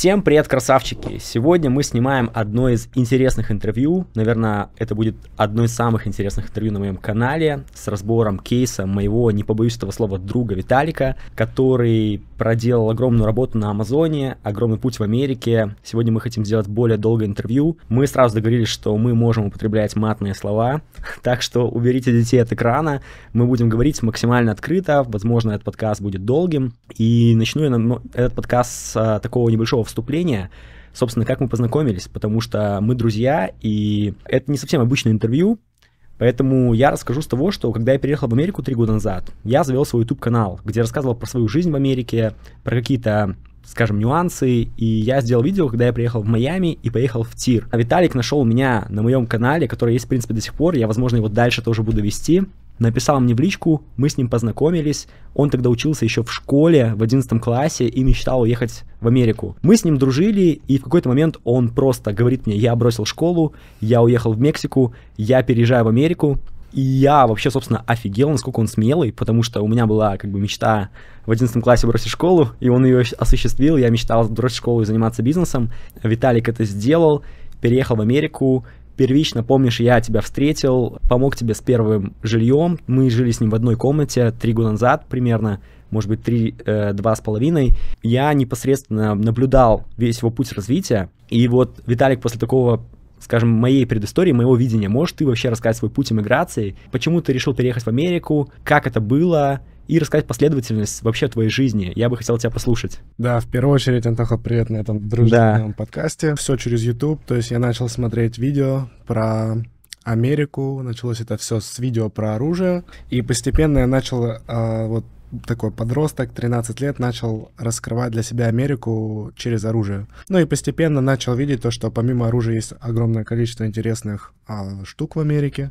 Всем привет, красавчики! Сегодня мы снимаем одно из интересных интервью. Наверное, это будет одно из самых интересных интервью на моем канале с разбором кейса моего, не побоюсь этого слова, друга Виталика, который проделал огромную работу на Амазоне, огромный путь в Америке. Сегодня мы хотим сделать более долгое интервью. Мы сразу договорились, что мы можем употреблять матные слова, так что уберите детей от экрана. Мы будем говорить максимально открыто, возможно, этот подкаст будет долгим. И начну я этот подкаст с а, такого небольшого вступления, собственно, как мы познакомились, потому что мы друзья, и это не совсем обычное интервью, Поэтому я расскажу с того, что когда я переехал в Америку три года назад, я завел свой YouTube-канал, где рассказывал про свою жизнь в Америке, про какие-то скажем, нюансы, и я сделал видео, когда я приехал в Майами и поехал в Тир. А Виталик нашел меня на моем канале, который есть, в принципе, до сих пор, я, возможно, его дальше тоже буду вести, написал мне в личку, мы с ним познакомились, он тогда учился еще в школе, в 11 классе и мечтал уехать в Америку. Мы с ним дружили, и в какой-то момент он просто говорит мне, я бросил школу, я уехал в Мексику, я переезжаю в Америку, и я вообще, собственно, офигел, насколько он смелый, потому что у меня была как бы мечта в 11 классе бросить школу, и он ее осуществил. Я мечтал бросить школу и заниматься бизнесом. Виталик это сделал, переехал в Америку, первично, помнишь, я тебя встретил, помог тебе с первым жильем. Мы жили с ним в одной комнате три года назад примерно, может быть, три, э, два с половиной. Я непосредственно наблюдал весь его путь развития. И вот Виталик после такого скажем, моей предыстории, моего видения. Можешь ты вообще рассказать свой путь иммиграции? Почему ты решил переехать в Америку? Как это было? и рассказать последовательность вообще твоей жизни. Я бы хотел тебя послушать. Да, в первую очередь, Антоха, привет на этом дружественном да. подкасте. Все через YouTube, то есть я начал смотреть видео про Америку, началось это все с видео про оружие, и постепенно я начал э, вот такой подросток, 13 лет, начал раскрывать для себя Америку через оружие. Ну и постепенно начал видеть то, что помимо оружия есть огромное количество интересных а, штук в Америке.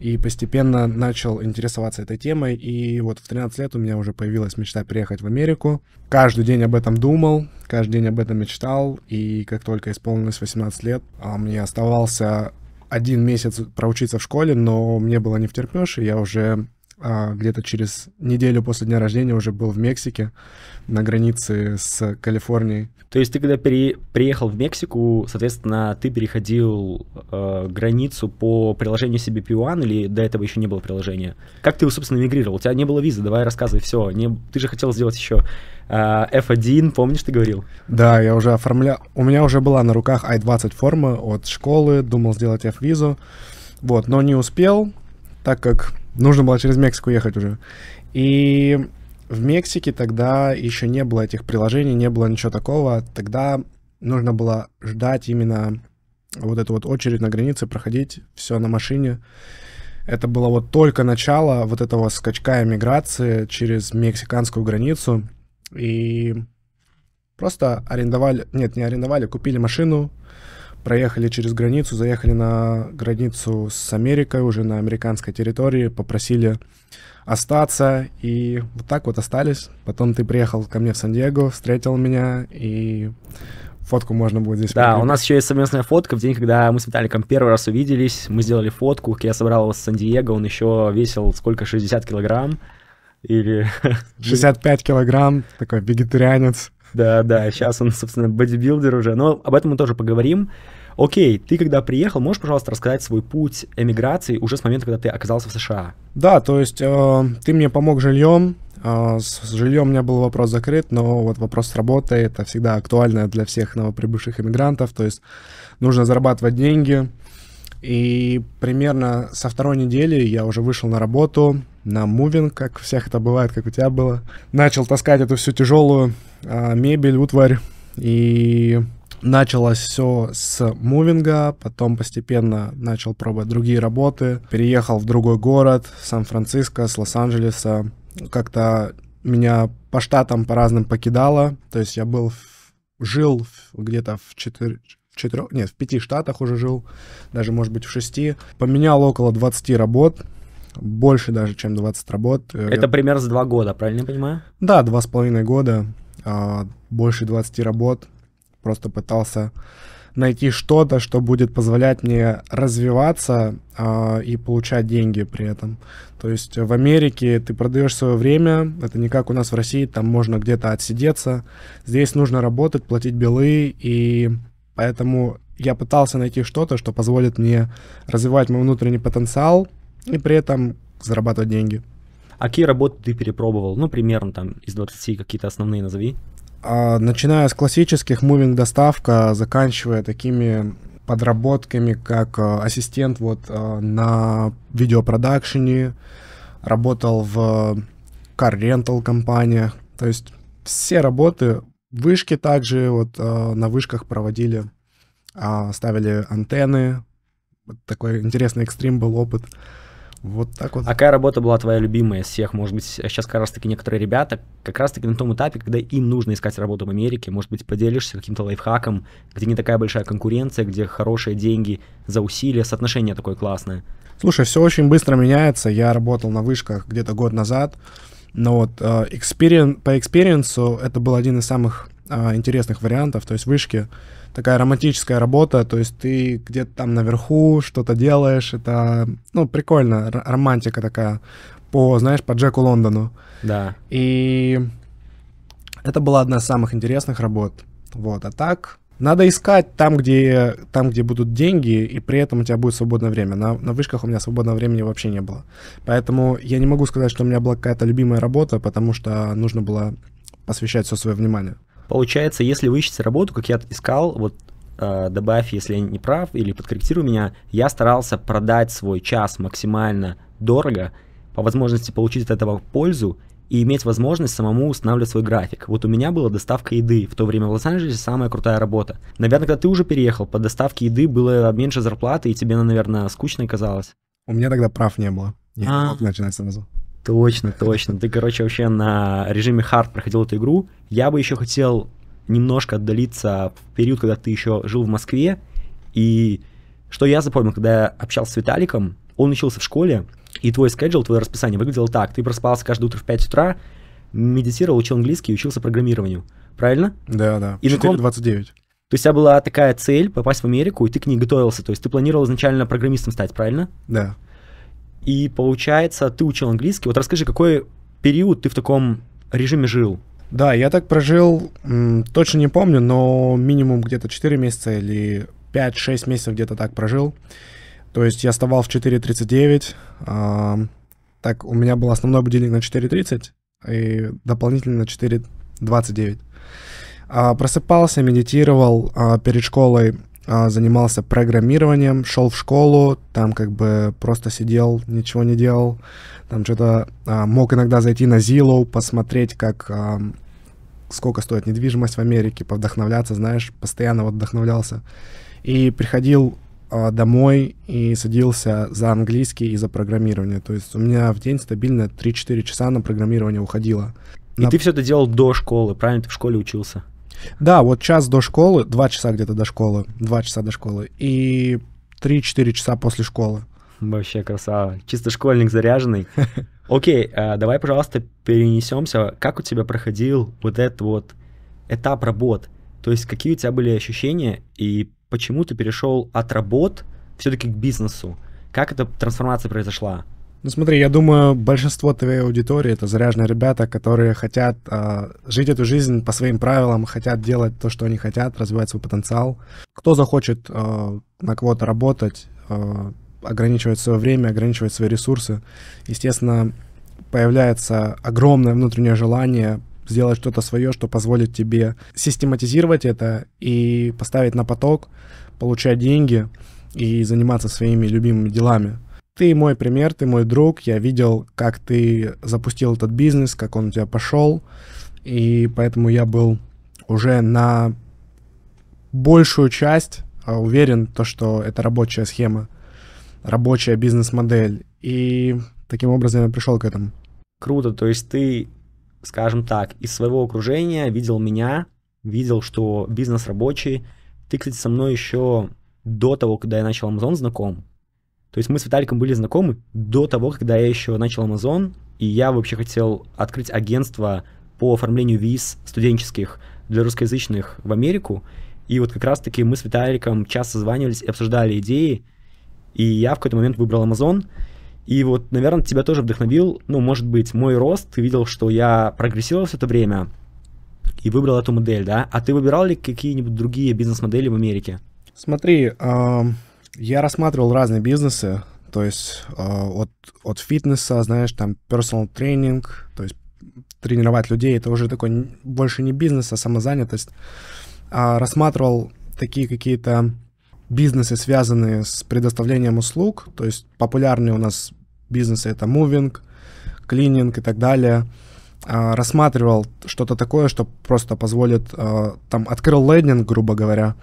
И постепенно начал интересоваться этой темой. И вот в 13 лет у меня уже появилась мечта приехать в Америку. Каждый день об этом думал, каждый день об этом мечтал. И как только исполнилось 18 лет, а, мне оставался один месяц проучиться в школе, но мне было не втерпешь, и я уже а, где-то через неделю после дня рождения уже был в Мексике, на границе с Калифорнией. То есть ты когда пере... приехал в Мексику, соответственно, ты переходил э, границу по приложению себе 1 или до этого еще не было приложения? Как ты, собственно, мигрировал? У тебя не было визы, давай рассказывай все. Не... Ты же хотел сделать еще э, F1, помнишь, ты говорил? Да, я уже оформлял. У меня уже была на руках I-20 форма от школы, думал сделать F-визу. Вот, но не успел, так как Нужно было через Мексику ехать уже. И в Мексике тогда еще не было этих приложений, не было ничего такого. Тогда нужно было ждать именно вот эту вот очередь на границе, проходить все на машине. Это было вот только начало вот этого скачка эмиграции через мексиканскую границу. И просто арендовали, нет, не арендовали, купили машину, проехали через границу, заехали на границу с Америкой, уже на американской территории, попросили остаться, и вот так вот остались. Потом ты приехал ко мне в Сан-Диего, встретил меня, и фотку можно будет здесь. Да, прикрепить. у нас еще есть совместная фотка в день, когда мы с Виталиком первый раз увиделись, мы сделали фотку, я собрал его с Сан-Диего, он еще весил сколько, 60 килограмм, или... 65 килограмм, такой вегетарианец. Да, да, сейчас он, собственно, бодибилдер уже, но об этом мы тоже поговорим. Окей, ты когда приехал, можешь, пожалуйста, рассказать свой путь эмиграции уже с момента, когда ты оказался в США? Да, то есть э, ты мне помог жильем, э, с жильем у меня был вопрос закрыт, но вот вопрос с работой, это всегда актуально для всех новоприбывших эмигрантов, то есть нужно зарабатывать деньги, и примерно со второй недели я уже вышел на работу, на мувинг, как у всех это бывает, как у тебя было. Начал таскать эту всю тяжелую э, мебель, утварь, и началось все с мувинга, потом постепенно начал пробовать другие работы, переехал в другой город, Сан-Франциско, с Лос-Анджелеса, как-то меня по штатам по разным покидало, то есть я был, жил где-то в четыре, четырех, нет, в пяти штатах уже жил, даже, может быть, в шести. Поменял около 20 работ, больше даже, чем 20 работ. Это примерно за два года, правильно я понимаю? Да, два с половиной года, а, больше 20 работ. Просто пытался найти что-то, что будет позволять мне развиваться а, и получать деньги при этом. То есть в Америке ты продаешь свое время, это не как у нас в России, там можно где-то отсидеться. Здесь нужно работать, платить белы, и поэтому я пытался найти что-то, что позволит мне развивать мой внутренний потенциал, и при этом зарабатывать деньги. А какие работы ты перепробовал? Ну, примерно там из 20 какие-то основные назови. А, начиная с классических, мувинг-доставка, заканчивая такими подработками, как э, ассистент вот э, на видеопродакшене, работал в кар-рентал компаниях, то есть все работы, вышки также вот э, на вышках проводили, а, ставили антенны, вот такой интересный экстрим был опыт. Вот так вот. А какая работа была твоя любимая из всех? Может быть, сейчас как раз-таки некоторые ребята, как раз-таки на том этапе, когда им нужно искать работу в Америке, может быть, поделишься каким-то лайфхаком, где не такая большая конкуренция, где хорошие деньги за усилия, соотношение такое классное? Слушай, все очень быстро меняется. Я работал на вышках где-то год назад, но вот experience, э, по экспириенсу это был один из самых э, интересных вариантов, то есть вышки — такая романтическая работа, то есть ты где-то там наверху что-то делаешь, это, ну, прикольно, романтика такая, по, знаешь, по Джеку Лондону. Да. И это была одна из самых интересных работ. Вот, а так, надо искать там, где, там, где будут деньги, и при этом у тебя будет свободное время. На, на вышках у меня свободного времени вообще не было. Поэтому я не могу сказать, что у меня была какая-то любимая работа, потому что нужно было посвящать все свое внимание. Получается, если вы ищете работу, как я искал, вот э, добавь, если я не прав, или подкорректируй меня, я старался продать свой час максимально дорого, по возможности получить от этого пользу и иметь возможность самому устанавливать свой график. Вот у меня была доставка еды, в то время в Лос-Анджелесе самая крутая работа. Наверное, когда ты уже переехал, по доставке еды было меньше зарплаты, и тебе, наверное, скучно казалось. У меня тогда прав не было. Я а... мог начинать сразу. Точно, точно. Ты, короче, вообще на режиме хард проходил эту игру. Я бы еще хотел немножко отдалиться в период, когда ты еще жил в Москве. И что я запомнил, когда я общался с Виталиком, он учился в школе, и твой скеджил, твое расписание выглядело так. Ты проспался каждое утро в 5 утра, медитировал, учил английский, учился программированию. Правильно? Да, да. И 4.29. То есть у тебя была такая цель попасть в Америку, и ты к ней готовился. То есть ты планировал изначально программистом стать, правильно? Да. И получается, ты учил английский. Вот расскажи, какой период ты в таком режиме жил? Да, я так прожил, точно не помню, но минимум где-то 4 месяца или 5-6 месяцев где-то так прожил. То есть я вставал в 4.39, э, а, так у меня был основной будильник на 4.30 и дополнительно на 4.29. Э, а, просыпался, медитировал э, перед школой, а, занимался программированием, шел в школу, там как бы просто сидел, ничего не делал, там что-то а, мог иногда зайти на Zillow, посмотреть, как а, сколько стоит недвижимость в Америке, повдохновляться, знаешь, постоянно вот вдохновлялся. И приходил домой и садился за английский и за программирование. То есть у меня в день стабильно 3-4 часа на программирование уходило. И на... ты все это делал до школы, правильно? Ты в школе учился? Да, вот час до школы, два часа где-то до школы, два часа до школы и 3-4 часа после школы. Вообще красава. Чисто школьник заряженный. Окей, а, давай, пожалуйста, перенесемся. Как у тебя проходил вот этот вот этап работ? То есть какие у тебя были ощущения и почему ты перешел от работ все-таки к бизнесу? Как эта трансформация произошла? Ну смотри, я думаю, большинство твоей аудитории это заряженные ребята, которые хотят э, жить эту жизнь по своим правилам, хотят делать то, что они хотят, развивать свой потенциал. Кто захочет э, на кого-то работать, э, ограничивать свое время, ограничивать свои ресурсы, естественно, появляется огромное внутреннее желание сделать что-то свое, что позволит тебе систематизировать это и поставить на поток, получать деньги и заниматься своими любимыми делами ты мой пример, ты мой друг, я видел, как ты запустил этот бизнес, как он у тебя пошел, и поэтому я был уже на большую часть а, уверен, то, что это рабочая схема, рабочая бизнес-модель, и таким образом я пришел к этому. Круто, то есть ты, скажем так, из своего окружения видел меня, видел, что бизнес рабочий. Ты, кстати, со мной еще до того, когда я начал Amazon знаком, то есть мы с Виталиком были знакомы до того, когда я еще начал Amazon, и я вообще хотел открыть агентство по оформлению виз студенческих для русскоязычных в Америку. И вот как раз-таки мы с Виталиком часто созванивались и обсуждали идеи, и я в какой-то момент выбрал Amazon. И вот, наверное, тебя тоже вдохновил, ну, может быть, мой рост, ты видел, что я прогрессировал все это время и выбрал эту модель, да? А ты выбирал ли какие-нибудь другие бизнес-модели в Америке? Смотри, я рассматривал разные бизнесы, то есть э, от, от фитнеса, знаешь, там personal тренинг, то есть тренировать людей, это уже такой больше не бизнес, а самозанятость. А рассматривал такие какие-то бизнесы, связанные с предоставлением услуг, то есть популярные у нас бизнесы это мувинг, клининг и так далее. А рассматривал что-то такое, что просто позволит, э, там, открыл лендинг, грубо говоря,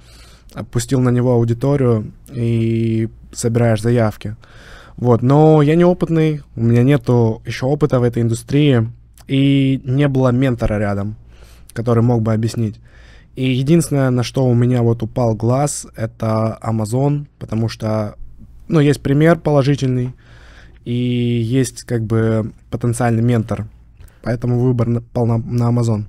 пустил на него аудиторию и собираешь заявки. Вот, но я неопытный, у меня нету еще опыта в этой индустрии, и не было ментора рядом, который мог бы объяснить. И единственное, на что у меня вот упал глаз, это Amazon, потому что, ну, есть пример положительный, и есть как бы потенциальный ментор, поэтому выбор пал на, на Amazon.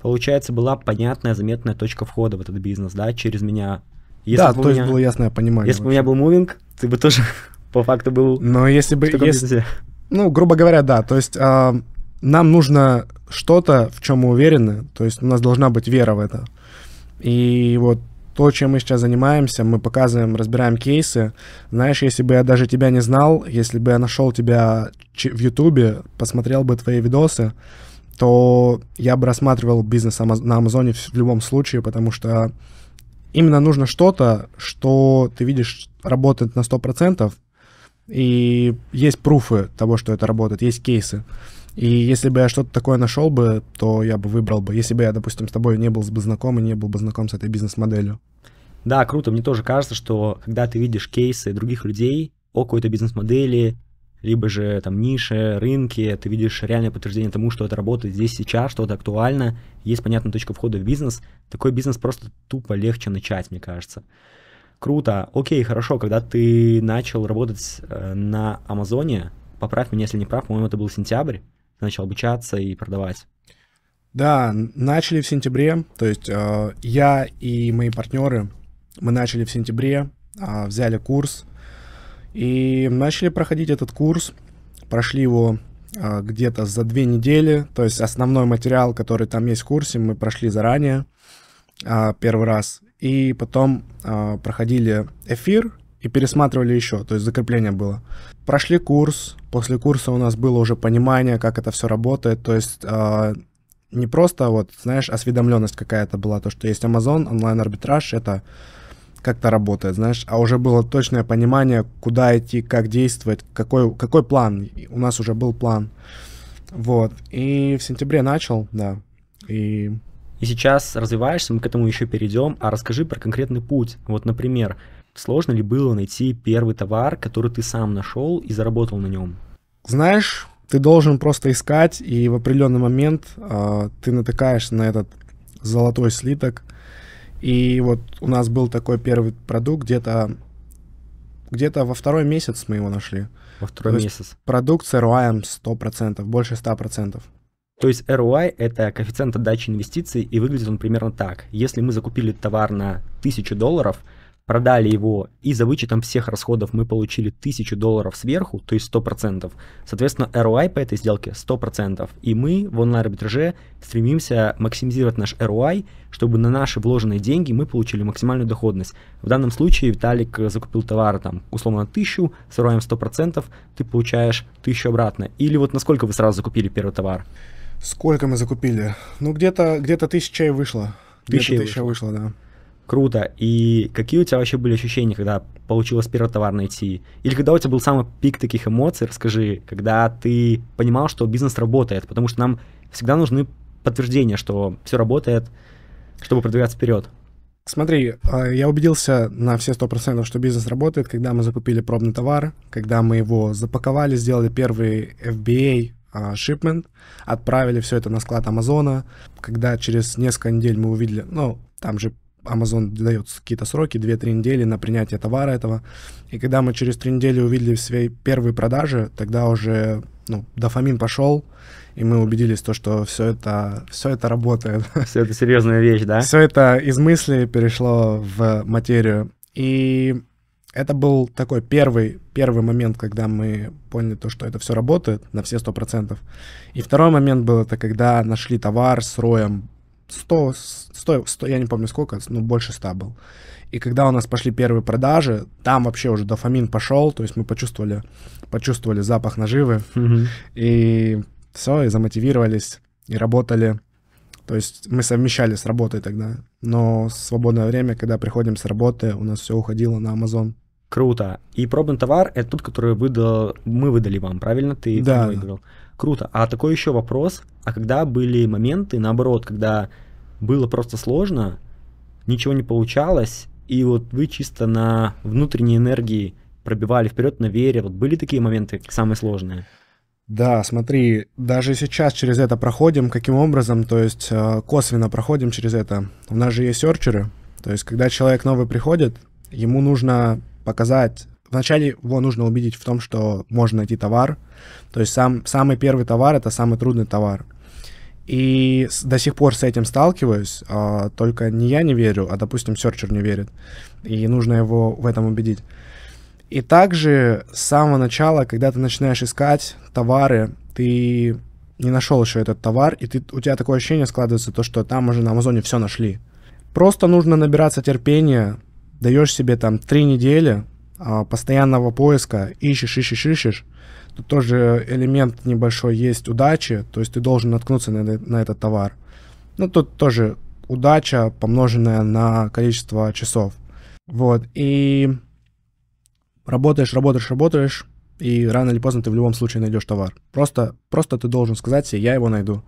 Получается, была понятная, заметная точка входа в этот бизнес, да, через меня. Если да, то меня, есть было ясное понимание. Если бы у меня был мувинг, ты бы тоже по факту был Но если бы... если, Ну, грубо говоря, да. То есть э, нам нужно что-то, в чем мы уверены. То есть у нас должна быть вера в это. И вот то, чем мы сейчас занимаемся, мы показываем, разбираем кейсы. Знаешь, если бы я даже тебя не знал, если бы я нашел тебя в Ютубе, посмотрел бы твои видосы, то я бы рассматривал бизнес на Амазоне в любом случае, потому что именно нужно что-то, что ты видишь работает на 100%, и есть пруфы того, что это работает, есть кейсы. И если бы я что-то такое нашел бы, то я бы выбрал бы. Если бы я, допустим, с тобой не был бы знаком и не был бы знаком с этой бизнес-моделью. Да, круто. Мне тоже кажется, что когда ты видишь кейсы других людей о какой-то бизнес-модели, либо же там ниши, рынки, ты видишь реальное подтверждение тому, что это работает здесь сейчас, что это актуально, есть понятная точка входа в бизнес, такой бизнес просто тупо легче начать, мне кажется. Круто, окей, хорошо, когда ты начал работать э, на Амазоне, поправь меня, если не прав, по-моему, это был сентябрь, ты начал обучаться и продавать. Да, начали в сентябре, то есть э, я и мои партнеры, мы начали в сентябре, э, взяли курс, и начали проходить этот курс, прошли его а, где-то за две недели, то есть основной материал, который там есть в курсе, мы прошли заранее а, первый раз, и потом а, проходили эфир и пересматривали еще, то есть закрепление было. Прошли курс, после курса у нас было уже понимание, как это все работает, то есть а, не просто вот, знаешь, осведомленность какая-то была, то, что есть Amazon, онлайн-арбитраж, это как-то работает, знаешь, а уже было точное понимание, куда идти, как действовать, какой, какой план. У нас уже был план. Вот. И в сентябре начал, да. И и сейчас развиваешься, мы к этому еще перейдем. А расскажи про конкретный путь. Вот, например, сложно ли было найти первый товар, который ты сам нашел и заработал на нем? Знаешь, ты должен просто искать, и в определенный момент э, ты натыкаешься на этот золотой слиток – и вот у нас был такой первый продукт где-то где-то во второй месяц мы его нашли. Во второй То месяц. Продукт с ROI 100%, больше 100%. То есть ROI – это коэффициент отдачи инвестиций, и выглядит он примерно так. Если мы закупили товар на 1000 долларов – продали его, и за вычетом всех расходов мы получили 1000 долларов сверху, то есть 100%. Соответственно, ROI по этой сделке 100%. И мы в онлайн-арбитраже стремимся максимизировать наш ROI, чтобы на наши вложенные деньги мы получили максимальную доходность. В данном случае Виталик закупил товар, там, условно, 1000, с ROI 100%, ты получаешь 1000 обратно. Или вот насколько вы сразу закупили первый товар? Сколько мы закупили? Ну, где-то где тысяча и вышло. Где-то вышло, вышло да. Круто. И какие у тебя вообще были ощущения, когда получилось первый товар найти? Или когда у тебя был самый пик таких эмоций, расскажи, когда ты понимал, что бизнес работает? Потому что нам всегда нужны подтверждения, что все работает, чтобы продвигаться вперед. Смотри, а, я убедился на все сто процентов, что бизнес работает, когда мы закупили пробный товар, когда мы его запаковали, сделали первый FBA а, shipment, отправили все это на склад Амазона, когда через несколько недель мы увидели, ну, там же Amazon дает какие-то сроки, 2-3 недели на принятие товара этого. И когда мы через 3 недели увидели свои первые продажи, тогда уже ну, дофамин пошел, и мы убедились, то, что все это, все это работает. Все это серьезная вещь, да? Все это из мысли перешло в материю. И это был такой первый, первый момент, когда мы поняли то, что это все работает на все сто процентов. И второй момент был, это когда нашли товар с роем 100, 100, 100, я не помню сколько, но ну, больше 100 был. И когда у нас пошли первые продажи, там вообще уже дофамин пошел, то есть мы почувствовали, почувствовали запах наживы, mm-hmm. и все, и замотивировались, и работали. То есть мы совмещали с работой тогда, но свободное время, когда приходим с работы, у нас все уходило на Amazon. Круто. И пробный товар — это тот, который выдал, мы выдали вам, правильно? Ты да, да. Да. Круто. А такой еще вопрос. А когда были моменты, наоборот, когда было просто сложно, ничего не получалось, и вот вы чисто на внутренней энергии пробивали вперед на вере. Вот были такие моменты самые сложные? Да, смотри, даже сейчас через это проходим, каким образом, то есть э, косвенно проходим через это. У нас же есть серчеры, то есть когда человек новый приходит, ему нужно показать, вначале его нужно убедить в том, что можно найти товар. То есть сам, самый первый товар — это самый трудный товар. И с, до сих пор с этим сталкиваюсь, а, только не я не верю, а, допустим, серчер не верит. И нужно его в этом убедить. И также с самого начала, когда ты начинаешь искать товары, ты не нашел еще этот товар, и ты, у тебя такое ощущение складывается, то, что там уже на Амазоне все нашли. Просто нужно набираться терпения, даешь себе там три недели, а, постоянного поиска, ищешь, ищешь, ищешь, тут тоже элемент небольшой есть удачи, то есть ты должен наткнуться на, на этот товар. Ну, тут тоже удача, помноженная на количество часов. Вот, и работаешь, работаешь, работаешь, и рано или поздно ты в любом случае найдешь товар. Просто, просто ты должен сказать себе, я его найду,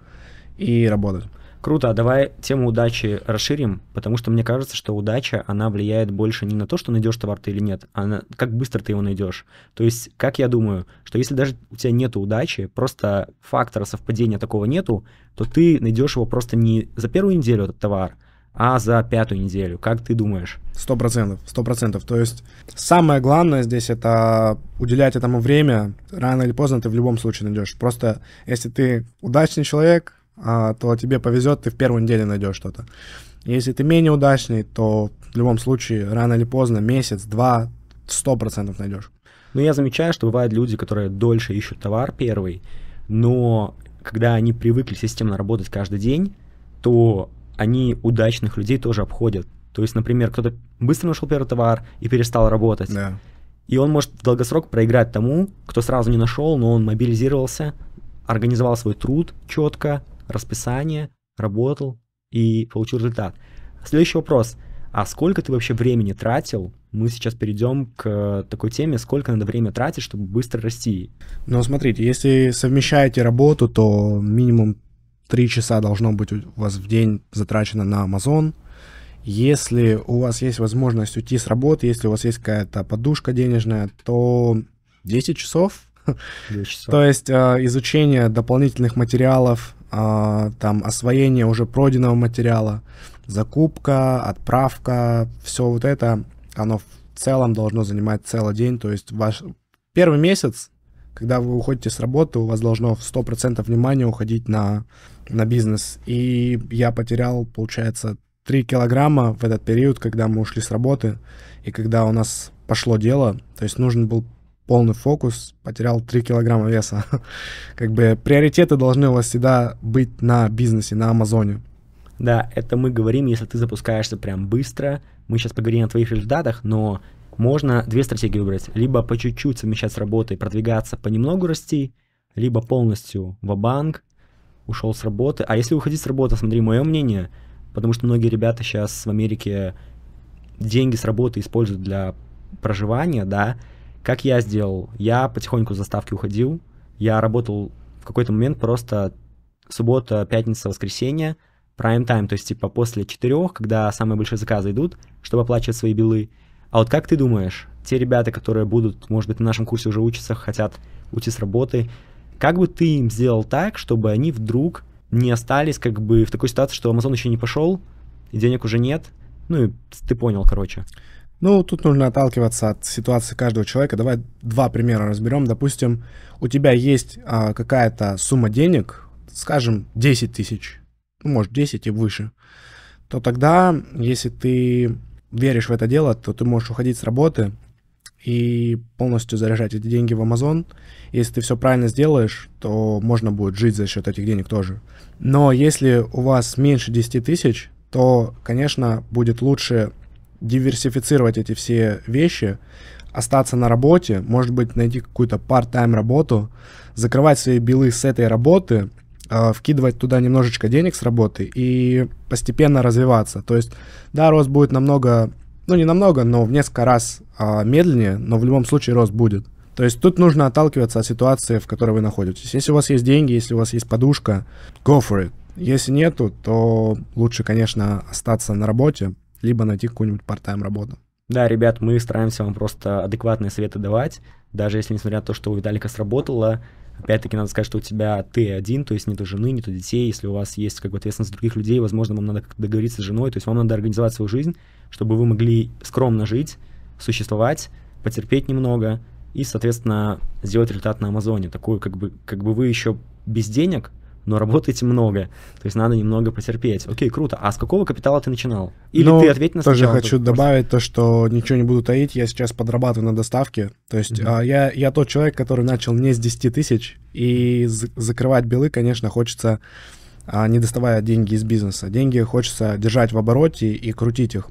и работать. Круто, а давай тему удачи расширим, потому что мне кажется, что удача, она влияет больше не на то, что найдешь товар ты или нет, а на как быстро ты его найдешь. То есть, как я думаю, что если даже у тебя нет удачи, просто фактора совпадения такого нету, то ты найдешь его просто не за первую неделю этот товар, а за пятую неделю. Как ты думаешь? Сто процентов, сто процентов. То есть самое главное здесь это уделять этому время. Рано или поздно ты в любом случае найдешь. Просто если ты удачный человек, а, то тебе повезет, ты в первую неделю найдешь что-то. Если ты менее удачный, то в любом случае, рано или поздно, месяц, два, сто процентов найдешь. Но ну, я замечаю, что бывают люди, которые дольше ищут товар первый, но когда они привыкли системно работать каждый день, то они удачных людей тоже обходят. То есть, например, кто-то быстро нашел первый товар и перестал работать. Да. И он может в долгосрок проиграть тому, кто сразу не нашел, но он мобилизировался, организовал свой труд четко, расписание, работал и получил результат. Следующий вопрос. А сколько ты вообще времени тратил? Мы сейчас перейдем к э, такой теме, сколько надо время тратить, чтобы быстро расти. Ну, смотрите, если совмещаете работу, то минимум 3 часа должно быть у вас в день затрачено на Amazon. Если у вас есть возможность уйти с работы, если у вас есть какая-то подушка денежная, то 10 часов. 10 часов. То есть э, изучение дополнительных материалов, а, там освоение уже пройденного материала, закупка, отправка, все вот это, оно в целом должно занимать целый день, то есть ваш первый месяц, когда вы уходите с работы, у вас должно в 100% внимания уходить на, на бизнес. И я потерял, получается, 3 килограмма в этот период, когда мы ушли с работы, и когда у нас пошло дело, то есть нужен был полный фокус, потерял 3 килограмма веса. как бы приоритеты должны у вас всегда быть на бизнесе, на Амазоне. Да, это мы говорим, если ты запускаешься прям быстро. Мы сейчас поговорим о твоих результатах, но можно две стратегии выбрать. Либо по чуть-чуть совмещать с работой, продвигаться, понемногу расти, либо полностью в банк ушел с работы. А если уходить с работы, смотри, мое мнение, потому что многие ребята сейчас в Америке деньги с работы используют для проживания, да, как я сделал? Я потихоньку с заставки уходил. Я работал в какой-то момент просто суббота, пятница, воскресенье, прайм-тайм, то есть типа после четырех, когда самые большие заказы идут, чтобы оплачивать свои белы. А вот как ты думаешь, те ребята, которые будут, может быть, на нашем курсе уже учатся, хотят уйти с работы, как бы ты им сделал так, чтобы они вдруг не остались как бы в такой ситуации, что Amazon еще не пошел, и денег уже нет, ну и ты понял, короче. Ну, тут нужно отталкиваться от ситуации каждого человека. Давай два примера разберем. Допустим, у тебя есть а, какая-то сумма денег, скажем, 10 тысяч, ну, может, 10 и выше, то тогда, если ты веришь в это дело, то ты можешь уходить с работы и полностью заряжать эти деньги в Amazon. Если ты все правильно сделаешь, то можно будет жить за счет этих денег тоже. Но если у вас меньше 10 тысяч, то, конечно, будет лучше диверсифицировать эти все вещи, остаться на работе, может быть, найти какую-то part-time работу, закрывать свои билы с этой работы, а, вкидывать туда немножечко денег с работы и постепенно развиваться. То есть, да, рост будет намного, ну не намного, но в несколько раз а, медленнее, но в любом случае рост будет. То есть тут нужно отталкиваться от ситуации, в которой вы находитесь. Если у вас есть деньги, если у вас есть подушка, go for it. Если нету, то лучше, конечно, остаться на работе, либо найти какую-нибудь part-time работу. Да, ребят, мы стараемся вам просто адекватные советы давать, даже если, несмотря на то, что у Виталика сработало, опять-таки надо сказать, что у тебя ты один, то есть нету жены, нету детей, если у вас есть как бы ответственность других людей, возможно, вам надо договориться с женой, то есть вам надо организовать свою жизнь, чтобы вы могли скромно жить, существовать, потерпеть немного и, соответственно, сделать результат на Амазоне, такую, как бы, как бы вы еще без денег, но работаете много. То есть надо немного потерпеть. Окей, круто. А с какого капитала ты начинал? Или ну, ты ответь на Тоже хочу тут добавить то, что ничего не буду таить. Я сейчас подрабатываю на доставке. То есть mm-hmm. а, я, я тот человек, который начал не с 10 тысяч. И закрывать белы, конечно, хочется а, не доставая деньги из бизнеса. Деньги хочется держать в обороте и крутить их.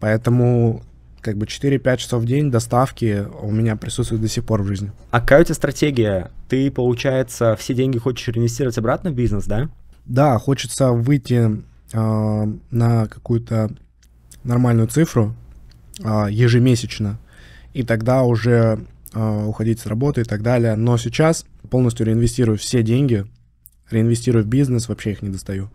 Поэтому как бы 4-5 часов в день доставки у меня присутствует до сих пор в жизни. А какая у тебя стратегия? Ты, получается, все деньги хочешь реинвестировать обратно в бизнес, да? Да, хочется выйти э, на какую-то нормальную цифру э, ежемесячно, и тогда уже э, уходить с работы и так далее. Но сейчас полностью реинвестирую все деньги реинвестирую в бизнес, вообще их не достаю.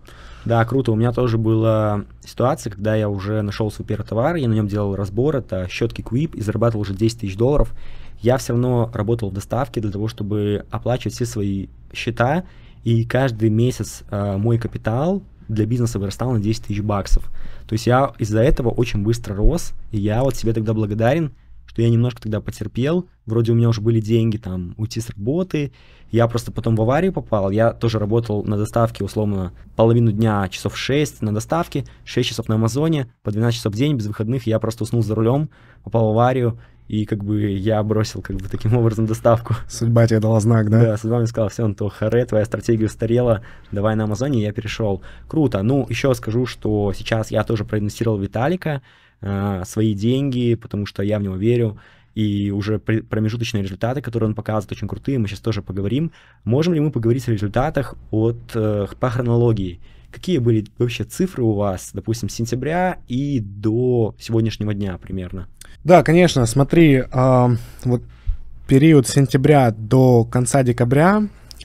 Да, круто. У меня тоже была ситуация, когда я уже нашел свой первый товар, я на нем делал разбор, это щетки Quip, и зарабатывал уже 10 тысяч долларов. Я все равно работал в доставке для того, чтобы оплачивать все свои счета, и каждый месяц э, мой капитал для бизнеса вырастал на 10 тысяч баксов. То есть я из-за этого очень быстро рос, и я вот себе тогда благодарен, что я немножко тогда потерпел, вроде у меня уже были деньги там уйти с работы, я просто потом в аварию попал, я тоже работал на доставке условно половину дня, часов 6 на доставке, 6 часов на Амазоне, по 12 часов в день, без выходных, я просто уснул за рулем, попал в аварию, и как бы я бросил как бы таким образом доставку. Судьба тебе дала знак, да? Да, судьба мне сказала, все, ну то харе, твоя стратегия устарела, давай на Амазоне, я перешел. Круто. Ну, еще скажу, что сейчас я тоже проинвестировал Виталика, Э, свои деньги, потому что я в него верю, и уже промежуточные результаты, которые он показывает, очень крутые, мы сейчас тоже поговорим. Можем ли мы поговорить о результатах от, э, по хронологии? Какие были вообще цифры у вас, допустим, с сентября и до сегодняшнего дня примерно? Да, конечно, смотри, а, вот период с сентября до конца декабря,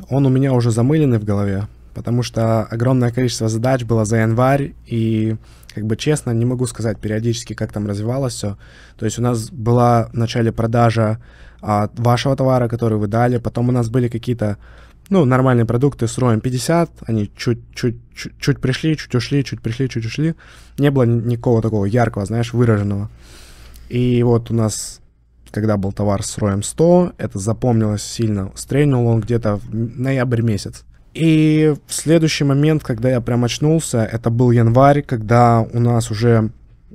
он у меня уже замыленный в голове, потому что огромное количество задач было за январь, и, как бы честно, не могу сказать периодически, как там развивалось все. То есть у нас была в начале продажа а, вашего товара, который вы дали, потом у нас были какие-то ну, нормальные продукты с роем 50, они чуть-чуть пришли, чуть ушли, чуть пришли, чуть ушли. Не было никакого такого яркого, знаешь, выраженного. И вот у нас, когда был товар с роем 100, это запомнилось сильно. Стрельнул он где-то в ноябрь месяц. И следующий момент, когда я прям очнулся, это был январь, когда у нас уже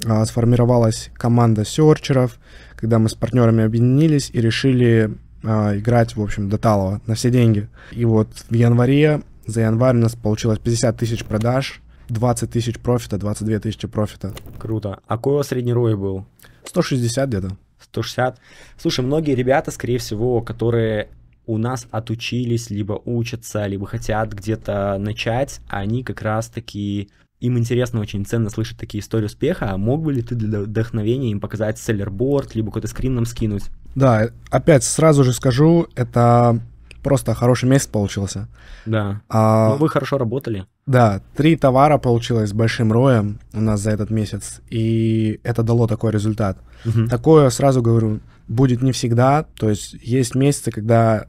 а, сформировалась команда серчеров, когда мы с партнерами объединились и решили а, играть, в общем, до талого, на все деньги. И вот в январе, за январь у нас получилось 50 тысяч продаж, 20 тысяч профита, 22 тысячи профита. Круто. А какой у вас средний рой был? 160 где-то. 160. Слушай, многие ребята, скорее всего, которые у нас отучились, либо учатся, либо хотят где-то начать, они как раз-таки им интересно, очень ценно слышать такие истории успеха. А мог бы ли ты для вдохновения им показать селлерборд, либо какой-то скрин нам скинуть? Да, опять сразу же скажу, это просто хороший месяц получился. Да. А... Ну, вы хорошо работали. Да, три товара получилось с большим роем у нас за этот месяц, и это дало такой результат. Угу. Такое, сразу говорю, будет не всегда, то есть есть месяцы, когда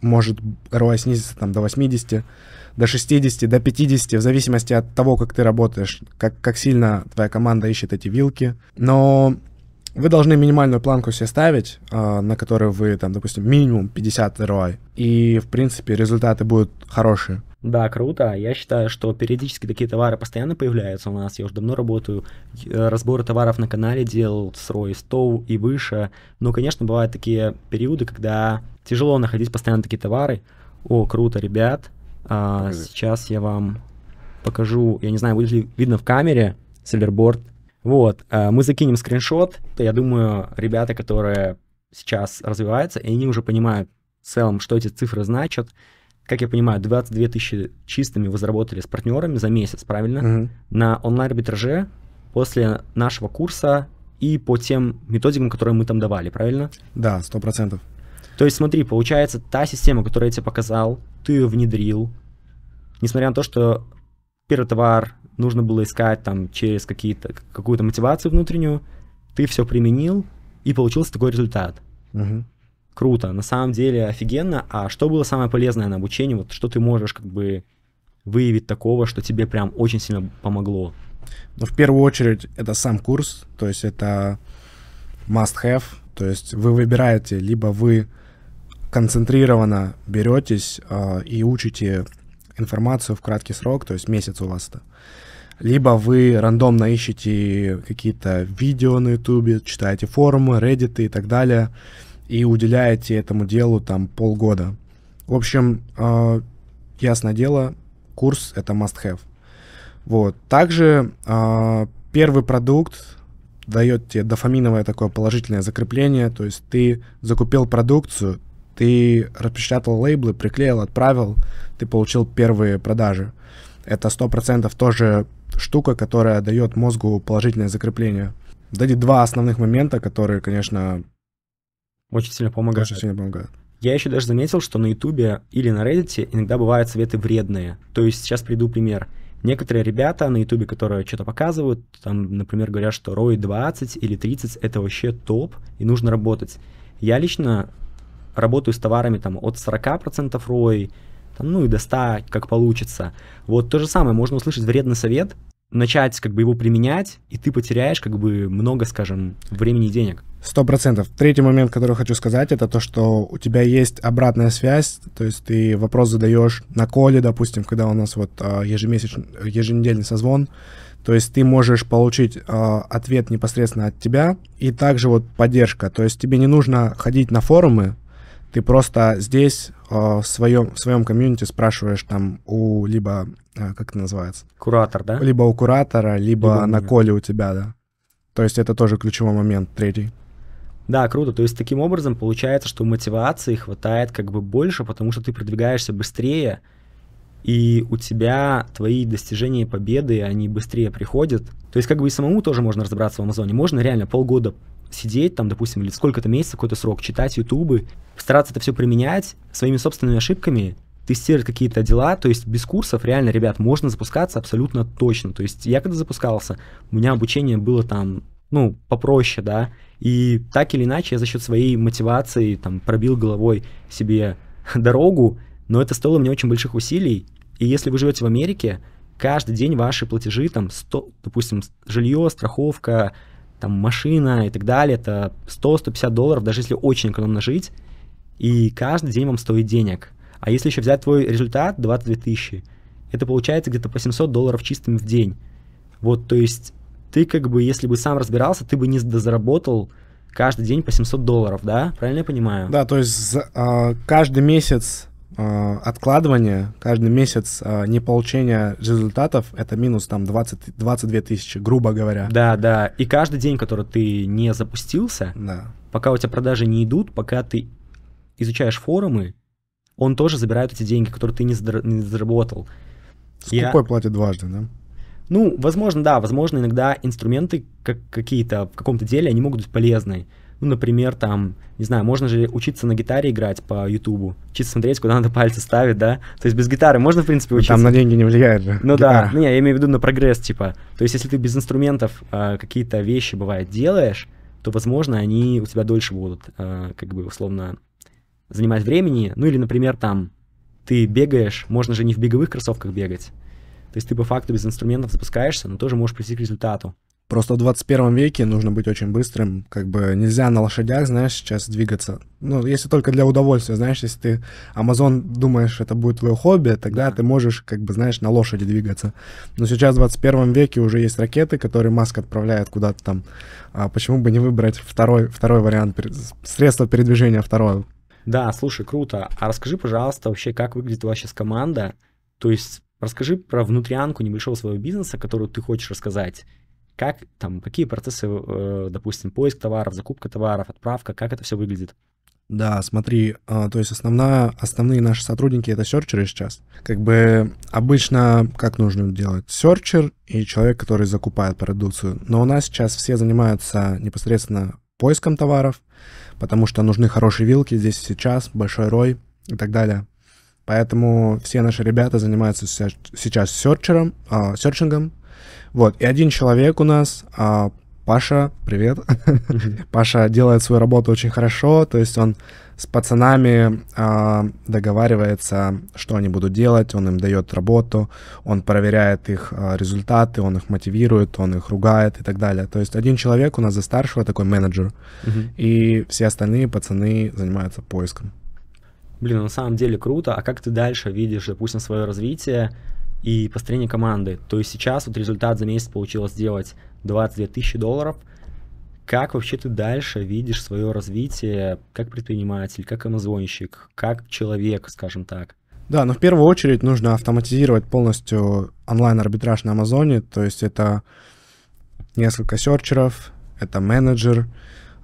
может роя снизиться там до 80, до 60, до 50, в зависимости от того, как ты работаешь, как, как сильно твоя команда ищет эти вилки. Но вы должны минимальную планку себе ставить, а, на которую вы, там, допустим, минимум 50 ROI, и, в принципе, результаты будут хорошие. Да, круто. Я считаю, что периодически такие товары постоянно появляются у нас. Я уже давно работаю, э, разборы товаров на канале делал с Roy 100 и выше. Но, конечно, бывают такие периоды, когда тяжело находить постоянно такие товары. О, круто, ребят. А, сейчас я вам покажу, я не знаю, будет ли видно в камере, селлерборд. Вот, а, мы закинем скриншот. Я думаю, ребята, которые сейчас развиваются, и они уже понимают в целом, что эти цифры значат, как я понимаю, 22 тысячи чистыми вы заработали с партнерами за месяц, правильно? Угу. На онлайн-арбитраже после нашего курса и по тем методикам, которые мы там давали, правильно? Да, 100%. То есть смотри, получается, та система, которую я тебе показал, ты ее внедрил, несмотря на то, что первый товар нужно было искать там через какие-то, какую-то мотивацию внутреннюю, ты все применил, и получился такой результат. Угу. Круто, на самом деле офигенно. А что было самое полезное на обучении? Вот что ты можешь как бы выявить такого, что тебе прям очень сильно помогло? Ну, в первую очередь, это сам курс, то есть это must-have, то есть вы выбираете, либо вы концентрированно беретесь э, и учите информацию в краткий срок, то есть месяц у вас-то, либо вы рандомно ищете какие-то видео на ютубе, читаете форумы, реддиты и так далее, и уделяете этому делу там полгода. В общем, э, а, ясно дело, курс это must-have. Вот. Также э, первый продукт дает тебе дофаминовое такое положительное закрепление, то есть ты закупил продукцию, ты распечатал лейблы, приклеил, отправил, ты получил первые продажи. Это сто процентов тоже штука, которая дает мозгу положительное закрепление. Вот два основных момента, которые, конечно, очень сильно помогает. Очень сильно помогает. Я еще даже заметил, что на Ютубе или на Reddit иногда бывают советы вредные. То есть сейчас приду пример. Некоторые ребята на Ютубе, которые что-то показывают, там, например, говорят, что ROI 20 или 30 это вообще топ, и нужно работать. Я лично работаю с товарами там от 40% ROI, там, ну и до 100, как получится. Вот то же самое, можно услышать вредный совет, начать как бы его применять, и ты потеряешь как бы много, скажем, времени и денег. Сто процентов. Третий момент, который хочу сказать, это то, что у тебя есть обратная связь, то есть ты вопрос задаешь на коле, допустим, когда у нас вот а, ежемесячный, еженедельный созвон, то есть ты можешь получить э, ответ непосредственно от тебя и также вот поддержка. То есть тебе не нужно ходить на форумы, ты просто здесь э, в своем, в своем комьюнити спрашиваешь там у либо, э, как это называется? Куратор, да? Либо у куратора, либо, либо на коле у тебя, да. То есть это тоже ключевой момент, третий. Да, круто. То есть таким образом получается, что мотивации хватает как бы больше, потому что ты продвигаешься быстрее, и у тебя твои достижения и победы, они быстрее приходят. То есть как бы и самому тоже можно разобраться в Амазоне. Можно реально полгода сидеть там, допустим, или сколько-то месяцев, какой-то срок, читать ютубы, стараться это все применять своими собственными ошибками, тестировать какие-то дела, то есть без курсов реально, ребят, можно запускаться абсолютно точно. То есть я когда запускался, у меня обучение было там, ну, попроще, да, и так или иначе я за счет своей мотивации там пробил головой себе дорогу, но это стоило мне очень больших усилий. И если вы живете в Америке, каждый день ваши платежи, там, 100, допустим, жилье, страховка, там машина и так далее, это 100-150 долларов, даже если очень экономно жить, и каждый день вам стоит денег. А если еще взять твой результат, 22 тысячи, это получается где-то по 700 долларов чистым в день. Вот, то есть ты как бы, если бы сам разбирался, ты бы не заработал каждый день по 700 долларов, да? Правильно я понимаю? Да, то есть э, каждый месяц Э, откладывание каждый месяц э, не получение результатов это минус там 20 22 тысячи грубо говоря да да и каждый день который ты не запустился да. пока у тебя продажи не идут пока ты изучаешь форумы он тоже забирает эти деньги которые ты не, не заработал скупой Я... платит дважды да ну возможно да возможно иногда инструменты как какие-то в каком-то деле они могут быть полезны ну, например, там, не знаю, можно же учиться на гитаре играть по Ютубу, чисто смотреть, куда надо пальцы ставить, да? То есть без гитары можно, в принципе, ну, учиться. Там на деньги не влияет же. Ну Гитара. да, ну, я имею в виду на прогресс, типа. То есть если ты без инструментов э, какие-то вещи, бывает, делаешь, то, возможно, они у тебя дольше будут, э, как бы, условно, занимать времени. Ну или, например, там, ты бегаешь, можно же не в беговых кроссовках бегать. То есть ты по факту без инструментов запускаешься, но тоже можешь прийти к результату. Просто в 21 веке нужно быть очень быстрым, как бы нельзя на лошадях, знаешь, сейчас двигаться. Ну, если только для удовольствия, знаешь, если ты Amazon думаешь, это будет твое хобби, тогда ты можешь, как бы, знаешь, на лошади двигаться. Но сейчас в 21 веке уже есть ракеты, которые Маск отправляет куда-то там. А почему бы не выбрать второй, второй вариант, средство передвижения второе? Да, слушай, круто. А расскажи, пожалуйста, вообще, как выглядит ваша команда? То есть расскажи про внутрянку небольшого своего бизнеса, которую ты хочешь рассказать, как там, какие процессы, э, допустим, поиск товаров, закупка товаров, отправка, как это все выглядит? Да, смотри, а, то есть основная, основные наши сотрудники это серчеры сейчас. Как бы обычно как нужно делать? Серчер и человек, который закупает продукцию. Но у нас сейчас все занимаются непосредственно поиском товаров, потому что нужны хорошие вилки здесь и сейчас, большой рой и так далее. Поэтому все наши ребята занимаются сейчас серчером, а, серчингом, вот, и один человек у нас, а, Паша, привет. Паша делает свою работу очень хорошо, то есть он с пацанами а, договаривается, что они будут делать, он им дает работу, он проверяет их а, результаты, он их мотивирует, он их ругает и так далее. То есть один человек у нас за старшего такой менеджер, и все остальные пацаны занимаются поиском. Блин, ну, на самом деле круто. А как ты дальше видишь, допустим, свое развитие? и построение команды. То есть сейчас вот результат за месяц получилось сделать 22 тысячи долларов. Как вообще ты дальше видишь свое развитие как предприниматель, как амазонщик, как человек, скажем так? Да, но в первую очередь нужно автоматизировать полностью онлайн-арбитраж на Амазоне, то есть это несколько серчеров, это менеджер,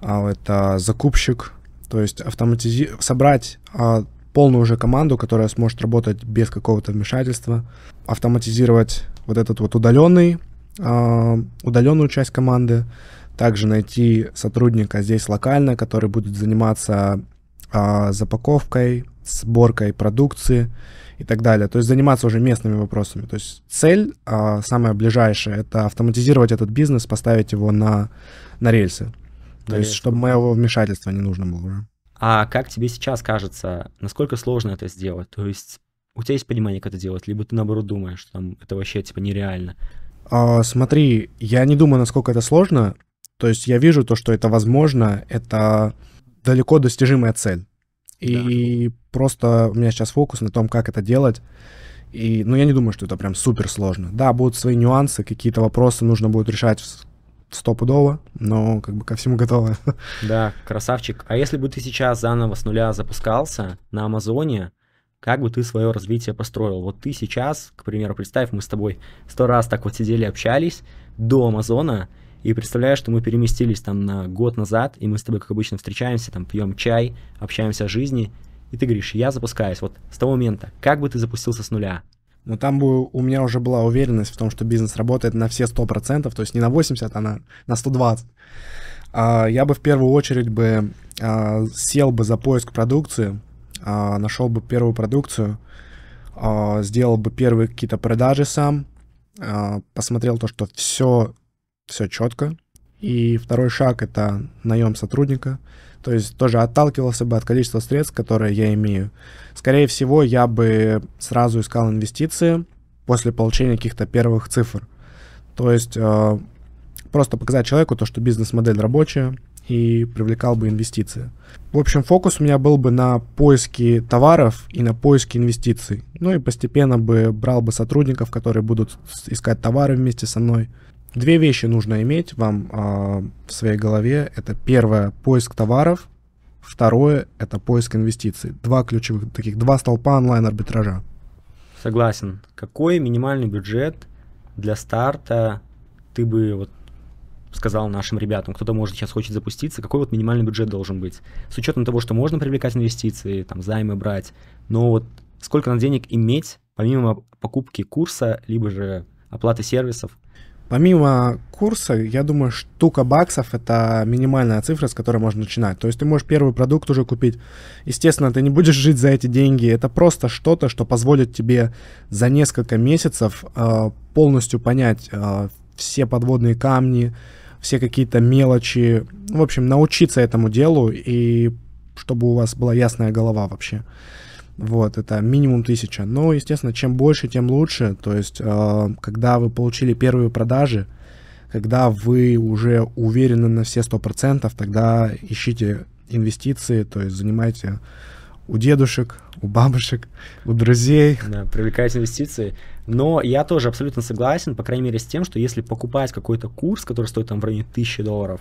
а, это закупщик, то есть автоматизи... собрать а, полную уже команду, которая сможет работать без какого-то вмешательства, автоматизировать вот этот вот удаленный, э, удаленную часть команды, также найти сотрудника здесь локально, который будет заниматься э, запаковкой, сборкой продукции и так далее. То есть заниматься уже местными вопросами. То есть цель а, самая ближайшая — это автоматизировать этот бизнес, поставить его на, на рельсы. На То рельсы. есть чтобы моего вмешательства не нужно было уже. А как тебе сейчас кажется, насколько сложно это сделать? То есть у тебя есть понимание, как это делать, либо ты наоборот думаешь, что там это вообще типа нереально? А, смотри, я не думаю, насколько это сложно. То есть я вижу то, что это возможно, это далеко достижимая цель. И да. просто у меня сейчас фокус на том, как это делать. И, ну, я не думаю, что это прям супер сложно. Да, будут свои нюансы, какие-то вопросы нужно будет решать стопудово, но как бы ко всему готово. Да, красавчик. А если бы ты сейчас заново с нуля запускался на Амазоне, как бы ты свое развитие построил? Вот ты сейчас, к примеру, представь, мы с тобой сто раз так вот сидели, общались до Амазона, и представляешь, что мы переместились там на год назад, и мы с тобой, как обычно, встречаемся, там пьем чай, общаемся о жизни, и ты говоришь, я запускаюсь. Вот с того момента, как бы ты запустился с нуля? но там бы у меня уже была уверенность в том, что бизнес работает на все 100%, то есть не на 80, а на, на 120. А, я бы в первую очередь бы а, сел бы за поиск продукции, а, нашел бы первую продукцию, а, сделал бы первые какие-то продажи сам, а, посмотрел то, что все, все четко. И второй шаг — это наем сотрудника — то есть тоже отталкивался бы от количества средств, которые я имею. Скорее всего, я бы сразу искал инвестиции после получения каких-то первых цифр. То есть э, просто показать человеку то, что бизнес-модель рабочая и привлекал бы инвестиции. В общем, фокус у меня был бы на поиске товаров и на поиске инвестиций. Ну и постепенно бы брал бы сотрудников, которые будут искать товары вместе со мной. Две вещи нужно иметь вам э, в своей голове. Это первое – поиск товаров. Второе – это поиск инвестиций. Два ключевых таких, два столпа онлайн-арбитража. Согласен. Какой минимальный бюджет для старта ты бы вот сказал нашим ребятам, кто-то может сейчас хочет запуститься, какой вот минимальный бюджет должен быть? С учетом того, что можно привлекать инвестиции, там займы брать, но вот сколько надо денег иметь, помимо покупки курса, либо же оплаты сервисов, Помимо курса, я думаю, штука баксов — это минимальная цифра, с которой можно начинать. То есть ты можешь первый продукт уже купить. Естественно, ты не будешь жить за эти деньги. Это просто что-то, что позволит тебе за несколько месяцев э, полностью понять э, все подводные камни, все какие-то мелочи. В общем, научиться этому делу и чтобы у вас была ясная голова вообще. Вот, это минимум 1000. но, ну, естественно, чем больше, тем лучше. То есть, э, когда вы получили первые продажи, когда вы уже уверены на все 100%, тогда ищите инвестиции, то есть занимайте у дедушек, у бабушек, у друзей. Да, привлекать инвестиции. Но я тоже абсолютно согласен, по крайней мере, с тем, что если покупать какой-то курс, который стоит там в районе 1000 долларов,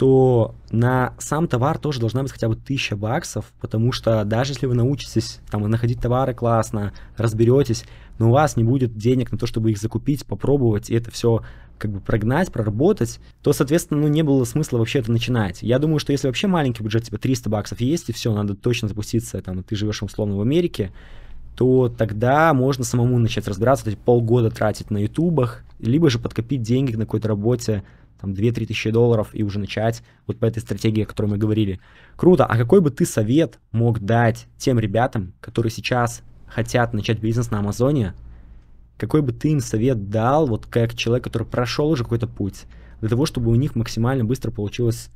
то на сам товар тоже должна быть хотя бы 1000 баксов, потому что даже если вы научитесь там находить товары классно, разберетесь, но у вас не будет денег на то, чтобы их закупить, попробовать и это все как бы прогнать, проработать, то, соответственно, ну, не было смысла вообще это начинать. Я думаю, что если вообще маленький бюджет, типа 300 баксов есть, и все, надо точно запуститься, там, ты живешь условно в Америке, то тогда можно самому начать разбираться, то есть полгода тратить на ютубах, либо же подкопить деньги на какой-то работе, там 2-3 тысячи долларов и уже начать вот по этой стратегии, о которой мы говорили. Круто. А какой бы ты совет мог дать тем ребятам, которые сейчас хотят начать бизнес на Амазоне? Какой бы ты им совет дал, вот как человек, который прошел уже какой-то путь, для того, чтобы у них максимально быстро получилось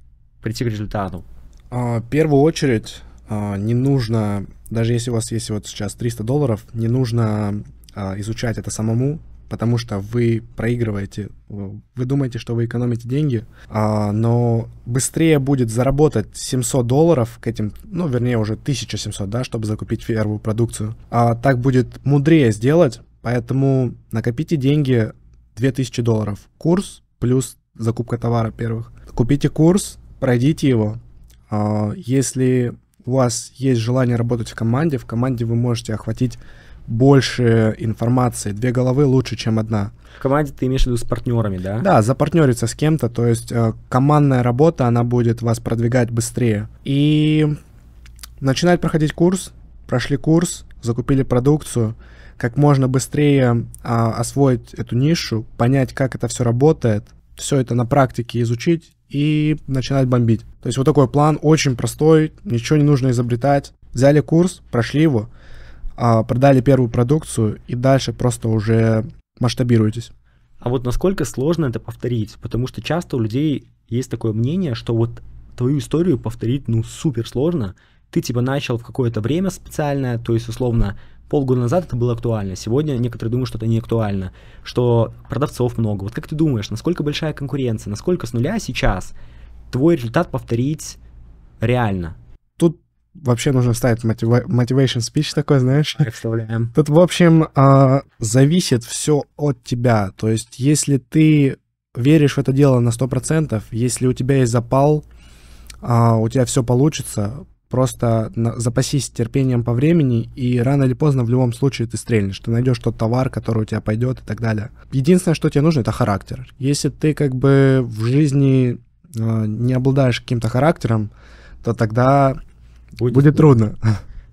прийти к результату? А, в первую очередь, а, не нужно, даже если у вас есть вот сейчас 300 долларов, не нужно а, изучать это самому, потому что вы проигрываете. Э, вы думаете, что вы экономите деньги, а, но быстрее будет заработать 700 долларов к этим, ну, вернее, уже 1700, да, чтобы закупить первую продукцию. А так будет мудрее сделать, поэтому накопите деньги 2000 долларов. Курс плюс закупка товара первых. Купите курс, пройдите его. А, если у вас есть желание работать в команде, в команде вы можете охватить больше информации. Две головы лучше, чем одна. В команде ты имеешь в виду с партнерами, да? Да, запартнериться с кем-то, то есть э, командная работа, она будет вас продвигать быстрее. И начинать проходить курс, прошли курс, закупили продукцию, как можно быстрее э, освоить эту нишу, понять, как это все работает, все это на практике изучить и начинать бомбить. То есть вот такой план очень простой, ничего не нужно изобретать. Взяли курс, прошли его, а, продали первую продукцию и дальше просто уже масштабируетесь. А вот насколько сложно это повторить? Потому что часто у людей есть такое мнение, что вот твою историю повторить ну супер сложно. Ты типа начал в какое-то время специальное, то есть условно полгода назад это было актуально, сегодня некоторые думают, что это не актуально, что продавцов много. Вот как ты думаешь, насколько большая конкуренция, насколько с нуля сейчас твой результат повторить реально? Вообще нужно ставить мотива- motivation speech такой, знаешь. Представляем. Тут, в общем, а, зависит все от тебя. То есть, если ты веришь в это дело на 100%, если у тебя есть запал, а, у тебя все получится, просто запасись терпением по времени, и рано или поздно в любом случае ты стрельнешь, ты найдешь тот товар, который у тебя пойдет и так далее. Единственное, что тебе нужно, это характер. Если ты как бы в жизни а, не обладаешь каким-то характером, то тогда Будет, будет трудно.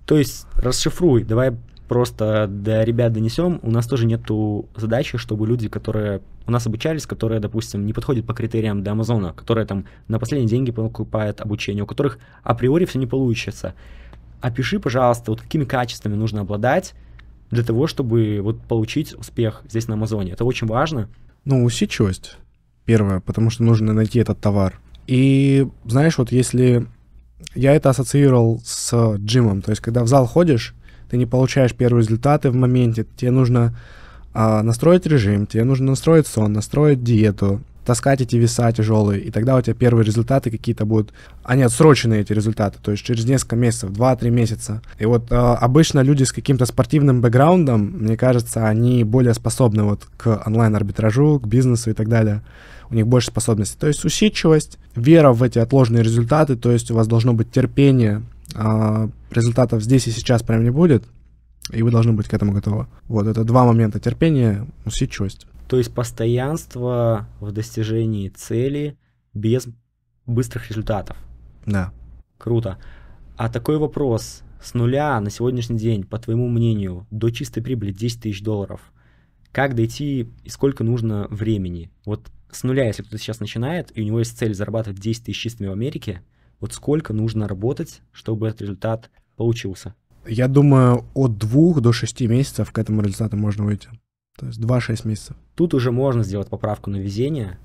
То есть расшифруй, давай просто до ребят донесем. У нас тоже нету задачи, чтобы люди, которые у нас обучались, которые, допустим, не подходят по критериям для Амазона, которые там на последние деньги покупают обучение, у которых априори все не получится. Опиши, пожалуйста, вот какими качествами нужно обладать для того, чтобы вот получить успех здесь на Амазоне. Это очень важно. Ну, усидчивость, первое, потому что нужно найти этот товар. И знаешь, вот если я это ассоциировал с джимом. То есть, когда в зал ходишь, ты не получаешь первые результаты в моменте. Тебе нужно э, настроить режим, тебе нужно настроить сон, настроить диету, таскать эти веса тяжелые, и тогда у тебя первые результаты какие-то будут, они отсроченные эти результаты, то есть через несколько месяцев, 2-3 месяца. И вот э, обычно люди с каким-то спортивным бэкграундом, мне кажется, они более способны вот к онлайн-арбитражу, к бизнесу и так далее у них больше способностей. То есть усидчивость, вера в эти отложенные результаты, то есть у вас должно быть терпение, а результатов здесь и сейчас прям не будет, и вы должны быть к этому готовы. Вот это два момента терпение, усидчивость. То есть постоянство в достижении цели без быстрых результатов. Да. Круто. А такой вопрос. С нуля на сегодняшний день, по твоему мнению, до чистой прибыли 10 тысяч долларов. Как дойти и сколько нужно времени? Вот с нуля, если кто-то сейчас начинает, и у него есть цель зарабатывать 10 тысяч чистыми в Америке, вот сколько нужно работать, чтобы этот результат получился? Я думаю, от двух до шести месяцев к этому результату можно выйти. То есть два-шесть месяцев. Тут уже можно сделать поправку на везение.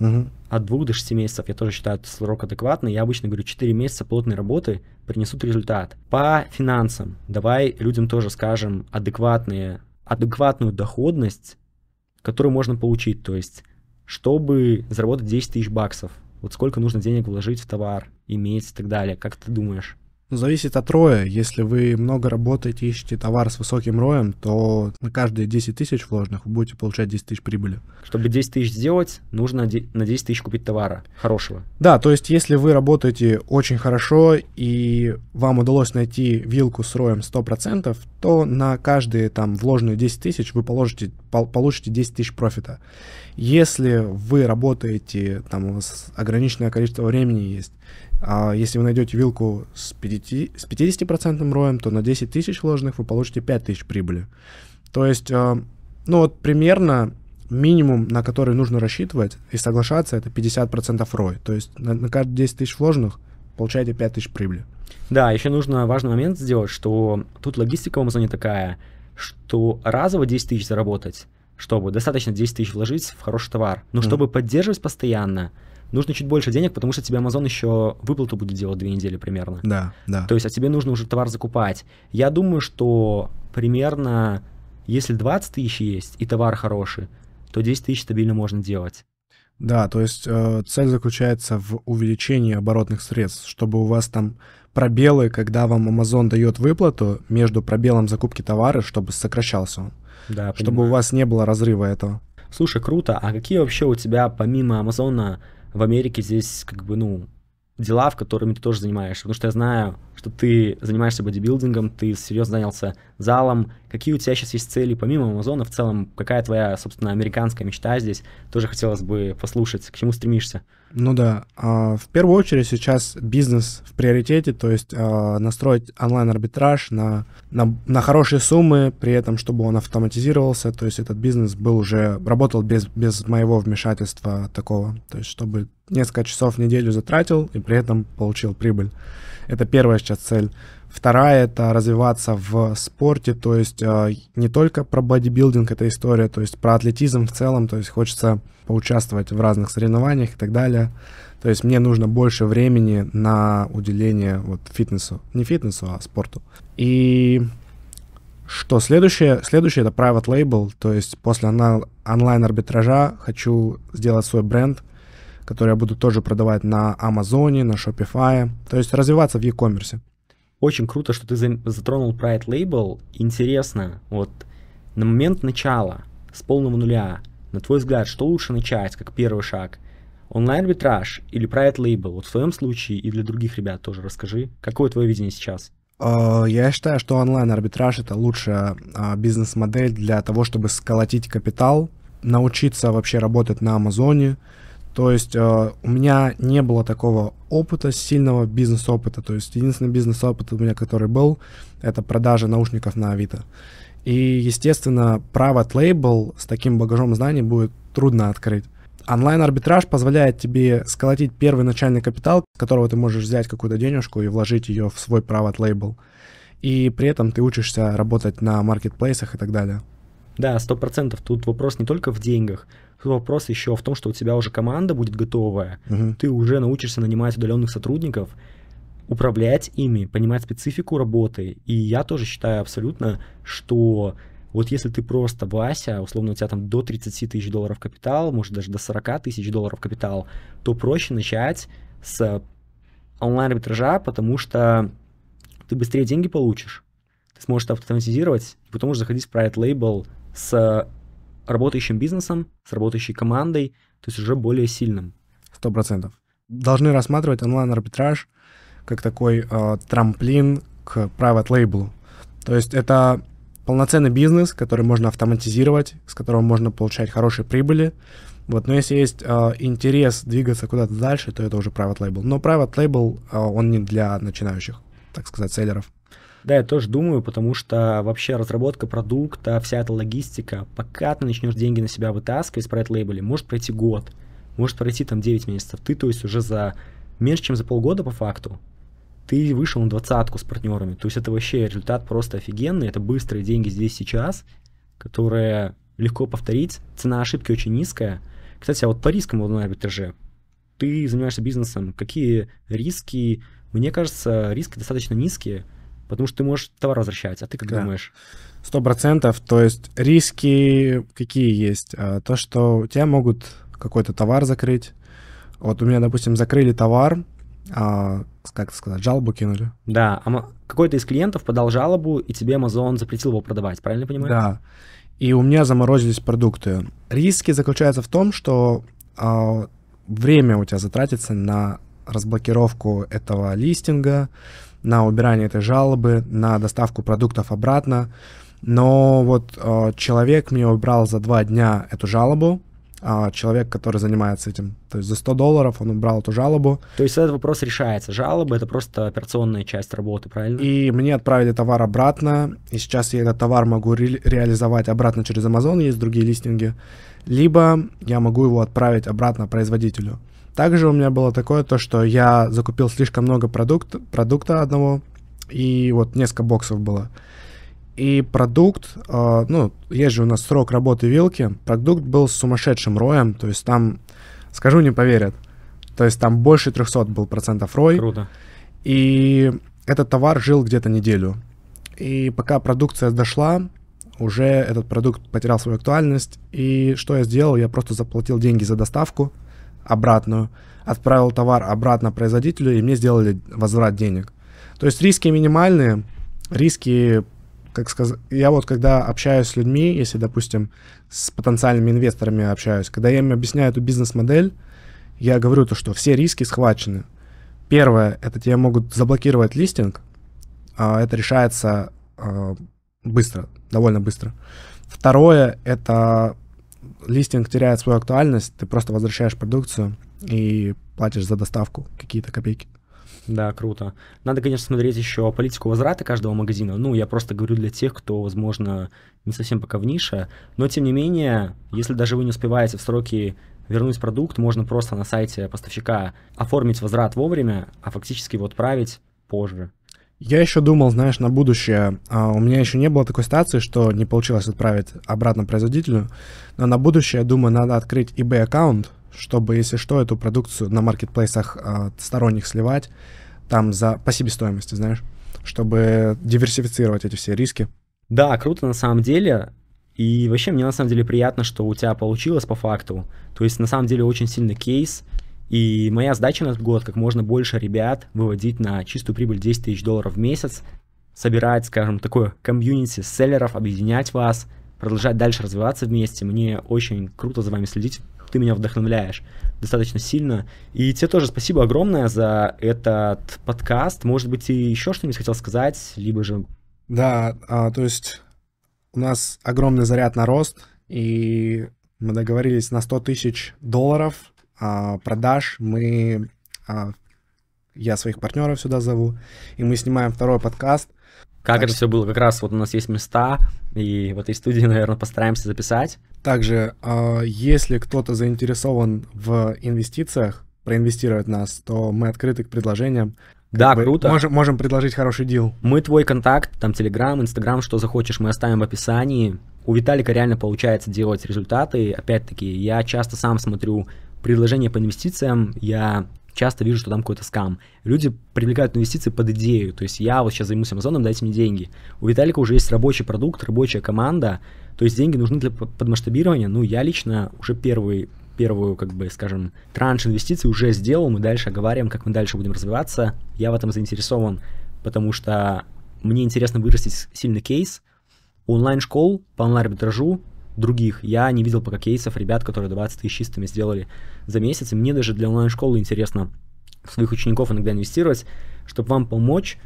Угу. От 2 до шести месяцев я тоже считаю этот срок адекватный. Я обычно говорю, четыре месяца плотной работы принесут результат. По финансам давай людям тоже скажем адекватные, адекватную доходность, которую можно получить. То есть чтобы заработать 10 тысяч баксов? Вот сколько нужно денег вложить в товар, иметь и так далее? Как ты думаешь? Ну, зависит от роя. Если вы много работаете, ищете товар с высоким роем, то на каждые 10 тысяч вложенных вы будете получать 10 тысяч прибыли. Чтобы 10 тысяч сделать, нужно на 10 тысяч купить товара хорошего. Да, то есть если вы работаете очень хорошо и вам удалось найти вилку с роем 100%, то на каждые там вложенные 10 тысяч вы положите, получите 10 тысяч профита. Если вы работаете, там у вас ограниченное количество времени есть, а если вы найдете вилку с, 5, с 50% роем, то на 10 тысяч вложенных вы получите 5 тысяч прибыли. То есть, э, ну вот примерно минимум, на который нужно рассчитывать и соглашаться, это 50% рой. То есть на, на каждые 10 тысяч вложенных получаете 5 тысяч прибыли. Да, еще нужно важный момент сделать, что тут логистика в Амазоне такая, что разово 10 тысяч заработать, чтобы достаточно 10 тысяч вложить в хороший товар, но mm. чтобы поддерживать постоянно, нужно чуть больше денег, потому что тебе Amazon еще выплату будет делать две недели примерно. Да, да. То есть, а тебе нужно уже товар закупать. Я думаю, что примерно, если 20 тысяч есть и товар хороший, то 10 тысяч стабильно можно делать. Да, то есть э, цель заключается в увеличении оборотных средств, чтобы у вас там пробелы, когда вам Amazon дает выплату между пробелом закупки товара, чтобы сокращался он. Да, чтобы понимаю. у вас не было разрыва этого. Слушай, круто. А какие вообще у тебя помимо Амазона в Америке здесь как бы, ну, дела, в которыми ты тоже занимаешься. Потому что я знаю, что ты занимаешься бодибилдингом, ты серьезно занялся залом, какие у тебя сейчас есть цели помимо Амазона, в целом, какая твоя, собственно, американская мечта здесь, тоже хотелось бы послушать, к чему стремишься? Ну да, а, в первую очередь сейчас бизнес в приоритете, то есть а, настроить онлайн-арбитраж на, на, на хорошие суммы, при этом, чтобы он автоматизировался, то есть этот бизнес был уже, работал без, без моего вмешательства такого, то есть чтобы несколько часов в неделю затратил и при этом получил прибыль. Это первая сейчас цель. Вторая — это развиваться в спорте, то есть э, не только про бодибилдинг эта история, то есть про атлетизм в целом, то есть хочется поучаствовать в разных соревнованиях и так далее. То есть мне нужно больше времени на уделение вот фитнесу, не фитнесу, а спорту. И что следующее? Следующее это private label, то есть после онлайн-арбитража хочу сделать свой бренд, который я буду тоже продавать на Амазоне, на Shopify, то есть развиваться в e-commerce очень круто, что ты затронул Pride Label. Интересно, вот на момент начала, с полного нуля, на твой взгляд, что лучше начать, как первый шаг? Онлайн-арбитраж или Pride Label? Вот в твоем случае и для других ребят тоже расскажи. Какое твое видение сейчас? А, я считаю, что онлайн-арбитраж это лучшая а, бизнес-модель для того, чтобы сколотить капитал, научиться вообще работать на Амазоне, то есть э, у меня не было такого опыта, сильного бизнес-опыта. То есть единственный бизнес-опыт у меня, который был, это продажа наушников на Авито. И, естественно, private label с таким багажом знаний будет трудно открыть. Онлайн-арбитраж позволяет тебе сколотить первый начальный капитал, с которого ты можешь взять какую-то денежку и вложить ее в свой private label. И при этом ты учишься работать на маркетплейсах и так далее. Да, сто процентов. Тут вопрос не только в деньгах, тут вопрос еще в том, что у тебя уже команда будет готовая, угу. ты уже научишься нанимать удаленных сотрудников, управлять ими, понимать специфику работы. И я тоже считаю абсолютно, что вот если ты просто Вася, условно у тебя там до 30 тысяч долларов капитал, может даже до 40 тысяч долларов капитал, то проще начать с онлайн-арбитража, потому что ты быстрее деньги получишь, ты сможешь это автоматизировать, потом уже заходить в private label с работающим бизнесом, с работающей командой, то есть уже более сильным. Сто процентов. Должны рассматривать онлайн-арбитраж как такой э, трамплин к private лейблу. То есть это полноценный бизнес, который можно автоматизировать, с которого можно получать хорошие прибыли. Вот, но если есть э, интерес двигаться куда-то дальше, то это уже private label. Но private label, э, он не для начинающих, так сказать, селлеров. Да, я тоже думаю, потому что вообще разработка продукта, вся эта логистика, пока ты начнешь деньги на себя вытаскивать с Pride Label, может пройти год, может пройти там 9 месяцев. Ты, то есть, уже за меньше, чем за полгода по факту, ты вышел на двадцатку с партнерами. То есть это вообще результат просто офигенный. Это быстрые деньги здесь сейчас, которые легко повторить. Цена ошибки очень низкая. Кстати, а вот по рискам в арбитраже. Ты занимаешься бизнесом. Какие риски? Мне кажется, риски достаточно низкие потому что ты можешь товар возвращать, а ты как да. думаешь? Сто процентов. То есть риски какие есть? А, то, что у тебя могут какой-то товар закрыть. Вот у меня, допустим, закрыли товар, а, как сказать, жалобу кинули. Да, а какой-то из клиентов подал жалобу, и тебе Amazon запретил его продавать, правильно понимаю? Да. И у меня заморозились продукты. Риски заключаются в том, что а, время у тебя затратится на разблокировку этого листинга, на убирание этой жалобы, на доставку продуктов обратно. Но вот э, человек мне убрал за два дня эту жалобу, а человек, который занимается этим. То есть за 100 долларов он убрал эту жалобу. То есть этот вопрос решается. Жалобы — это просто операционная часть работы, правильно? И мне отправили товар обратно, и сейчас я этот товар могу ре- реализовать обратно через Amazon, есть другие листинги, либо я могу его отправить обратно производителю. Также у меня было такое, то, что я закупил слишком много продукт, продукта одного, и вот несколько боксов было. И продукт, э, ну, есть же у нас срок работы вилки, продукт был с сумасшедшим роем, то есть там, скажу, не поверят, то есть там больше 300 был процентов рой. Круто. И этот товар жил где-то неделю. И пока продукция дошла, уже этот продукт потерял свою актуальность. И что я сделал? Я просто заплатил деньги за доставку обратную, отправил товар обратно производителю, и мне сделали возврат денег. То есть риски минимальные, риски, как сказать, я вот когда общаюсь с людьми, если, допустим, с потенциальными инвесторами общаюсь, когда я им объясняю эту бизнес-модель, я говорю то, что все риски схвачены. Первое, это тебе могут заблокировать листинг, а, это решается а, быстро, довольно быстро. Второе, это листинг теряет свою актуальность, ты просто возвращаешь продукцию и платишь за доставку какие-то копейки. Да, круто. Надо, конечно, смотреть еще политику возврата каждого магазина. Ну, я просто говорю для тех, кто, возможно, не совсем пока в нише. Но, тем не менее, если даже вы не успеваете в сроки вернуть продукт, можно просто на сайте поставщика оформить возврат вовремя, а фактически его отправить позже. Я еще думал, знаешь, на будущее. А, у меня еще не было такой ситуации, что не получилось отправить обратно производителю. Но на будущее, я думаю, надо открыть eBay аккаунт, чтобы, если что, эту продукцию на маркетплейсах а, сторонних сливать там за по себестоимости, знаешь, чтобы диверсифицировать эти все риски. Да, круто на самом деле. И вообще мне на самом деле приятно, что у тебя получилось по факту. То есть на самом деле очень сильный кейс – и моя задача на этот год как можно больше ребят выводить на чистую прибыль 10 тысяч долларов в месяц, собирать, скажем, такое комьюнити селлеров, объединять вас, продолжать дальше развиваться вместе. Мне очень круто за вами следить, ты меня вдохновляешь достаточно сильно. И тебе тоже спасибо огромное за этот подкаст. Может быть, ты еще что-нибудь хотел сказать, либо же... Да, а, то есть у нас огромный заряд на рост, и мы договорились на 100 тысяч долларов а, продаж мы... А, я своих партнеров сюда зову, и мы снимаем второй подкаст. Как так это все было? Как раз вот у нас есть места, и в этой студии, наверное, постараемся записать. Также, а, если кто-то заинтересован в инвестициях, проинвестировать нас, то мы открыты к предложениям. Как да, бы, круто. Можем, можем предложить хороший дел. Мы твой контакт, там Телеграм, Инстаграм, что захочешь, мы оставим в описании. У Виталика реально получается делать результаты. Опять-таки, я часто сам смотрю предложения по инвестициям я часто вижу, что там какой-то скам. Люди привлекают инвестиции под идею. То есть я вот сейчас займусь Амазоном, дайте мне деньги. У Виталика уже есть рабочий продукт, рабочая команда. То есть деньги нужны для подмасштабирования. Ну, я лично уже первый первую, как бы, скажем, транш инвестиций уже сделал, мы дальше оговариваем, как мы дальше будем развиваться. Я в этом заинтересован, потому что мне интересно вырастить сильный кейс онлайн-школ по онлайн-арбитражу, других. Я не видел пока кейсов ребят, которые 20 тысяч чистыми сделали за месяц. И мне даже для онлайн-школы интересно своих учеников иногда инвестировать, чтобы вам помочь.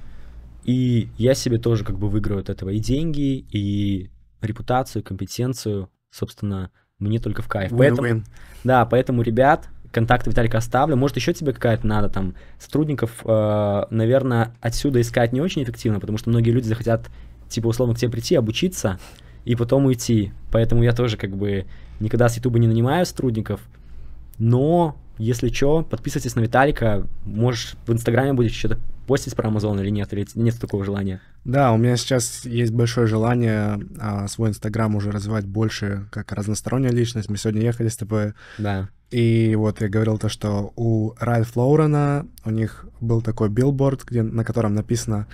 И я себе тоже как бы выиграю от этого и деньги, и репутацию, компетенцию. Собственно, мне только в кайф. Win-win. Поэтому, да, поэтому, ребят, контакты Виталика оставлю. Может, еще тебе какая-то надо там сотрудников, э, наверное, отсюда искать не очень эффективно, потому что многие люди захотят, типа, условно, к тебе прийти, обучиться, и потом уйти. Поэтому я тоже как бы никогда с Ютуба не нанимаю сотрудников, но если что, подписывайтесь на Виталика, может в Инстаграме будете что-то постить про Амазон или нет, или нет такого желания? Да, у меня сейчас есть большое желание а, свой Инстаграм уже развивать больше как разносторонняя личность. Мы сегодня ехали с тобой. Да. И вот я говорил то, что у Ральф Лоурена у них был такой билборд, где, на котором написано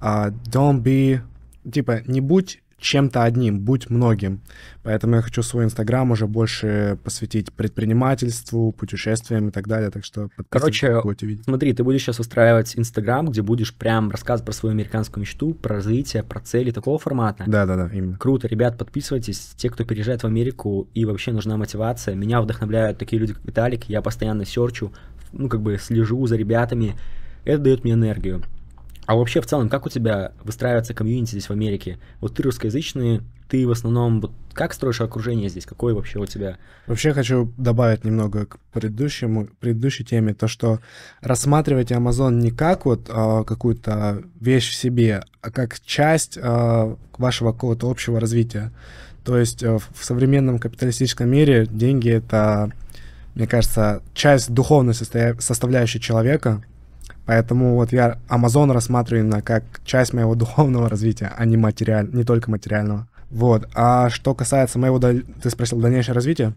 а, «Don't be...» Типа, не будь чем-то одним, будь многим. Поэтому я хочу свой инстаграм уже больше посвятить предпринимательству, путешествиям и так далее. Так что Короче, смотри, ты будешь сейчас устраивать инстаграм, где будешь прям рассказывать про свою американскую мечту, про развитие, про цели такого формата. Да, да, да, именно. Круто, ребят, подписывайтесь. Те, кто переезжает в Америку и вообще нужна мотивация. Меня вдохновляют такие люди, как Виталик. Я постоянно серчу, ну, как бы слежу за ребятами. Это дает мне энергию. А вообще, в целом, как у тебя выстраивается комьюнити здесь в Америке? Вот ты русскоязычный, ты в основном, вот как строишь окружение здесь? Какое вообще у тебя? Вообще хочу добавить немного к предыдущему, предыдущей теме, то, что рассматривайте Amazon не как вот а, какую-то вещь в себе, а как часть а, вашего какого-то общего развития. То есть э, в современном капиталистическом мире деньги — это, мне кажется, часть духовной состоя... составляющей человека — Поэтому вот я Amazon рассматриваю именно как часть моего духовного развития, а не материаль, не только материального. Вот. А что касается моего, ты спросил, дальнейшее развитие?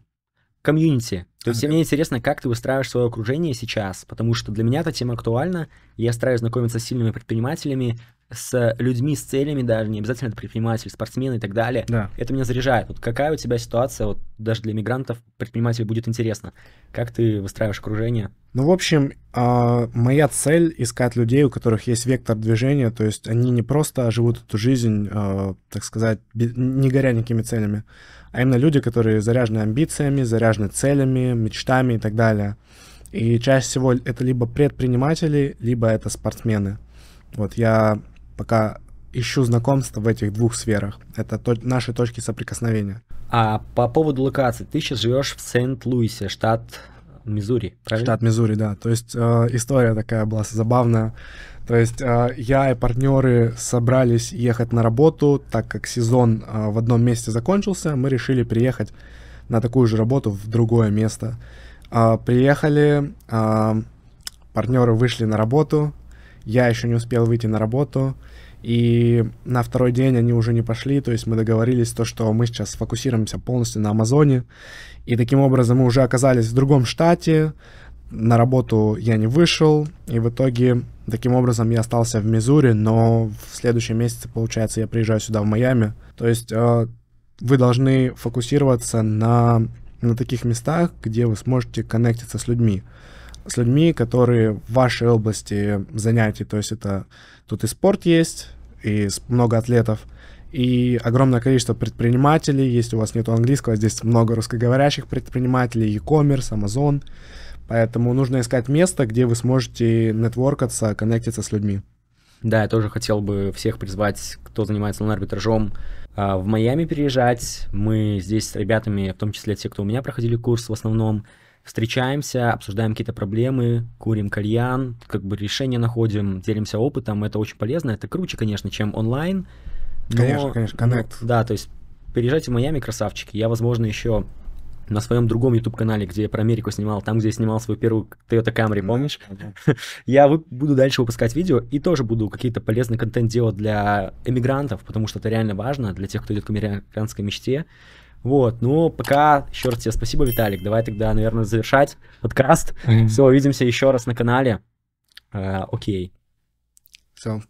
комьюнити. То есть ага. мне интересно, как ты выстраиваешь свое окружение сейчас, потому что для меня эта тема актуальна. Я стараюсь знакомиться с сильными предпринимателями, с людьми с целями даже, не обязательно это предприниматель, спортсмены и так далее. Да. Это меня заряжает. Вот какая у тебя ситуация, вот даже для мигрантов, предприниматель будет интересно. Как ты выстраиваешь окружение? Ну, в общем, а, моя цель — искать людей, у которых есть вектор движения, то есть они не просто живут эту жизнь, а, так сказать, не горя никакими целями, а именно люди, которые заряжены амбициями, заряжены целями, мечтами и так далее. И чаще всего это либо предприниматели, либо это спортсмены. Вот я пока ищу знакомства в этих двух сферах. Это то, наши точки соприкосновения. А по поводу локации, ты сейчас живешь в Сент-Луисе, штат Мизури, правильно? Штат Мизури, да. То есть э, история такая была забавная. То есть а, я и партнеры собрались ехать на работу, так как сезон а, в одном месте закончился, мы решили приехать на такую же работу в другое место. А, приехали, партнеры вышли на работу, я еще не успел выйти на работу, и на второй день они уже не пошли, то есть мы договорились то, что мы сейчас сфокусируемся полностью на Амазоне, и таким образом мы уже оказались в другом штате, на работу я не вышел, и в итоге Таким образом, я остался в Мизури, но в следующем месяце, получается, я приезжаю сюда, в Майами. То есть э, вы должны фокусироваться на, на таких местах, где вы сможете коннектиться с людьми. С людьми, которые в вашей области занятий. То есть это тут и спорт есть, и много атлетов, и огромное количество предпринимателей. Если у вас нет английского, здесь много русскоговорящих предпринимателей, e-commerce, Amazon. Поэтому нужно искать место, где вы сможете нетворкаться, коннектиться с людьми. Да, я тоже хотел бы всех призвать, кто занимается лан-арбитражом, а, в Майами переезжать. Мы здесь с ребятами, в том числе те, кто у меня проходили курс в основном, встречаемся, обсуждаем какие-то проблемы, курим кальян, как бы решение находим, делимся опытом. Это очень полезно, это круче, конечно, чем онлайн. Но, конечно, конечно, коннект. Ну, да, то есть переезжайте в Майами, красавчики. Я, возможно, еще на своем другом YouTube канале, где я про Америку снимал, там, где я снимал свою первую Toyota Camry, помнишь? Mm-hmm. Я буду дальше выпускать видео и тоже буду какие-то полезный контент делать для эмигрантов, потому что это реально важно для тех, кто идет к американской мечте. Вот, ну, пока, еще раз тебе спасибо, Виталик. Давай тогда, наверное, завершать подкаст. Mm-hmm. Все, увидимся еще раз на канале. Э, окей. Все.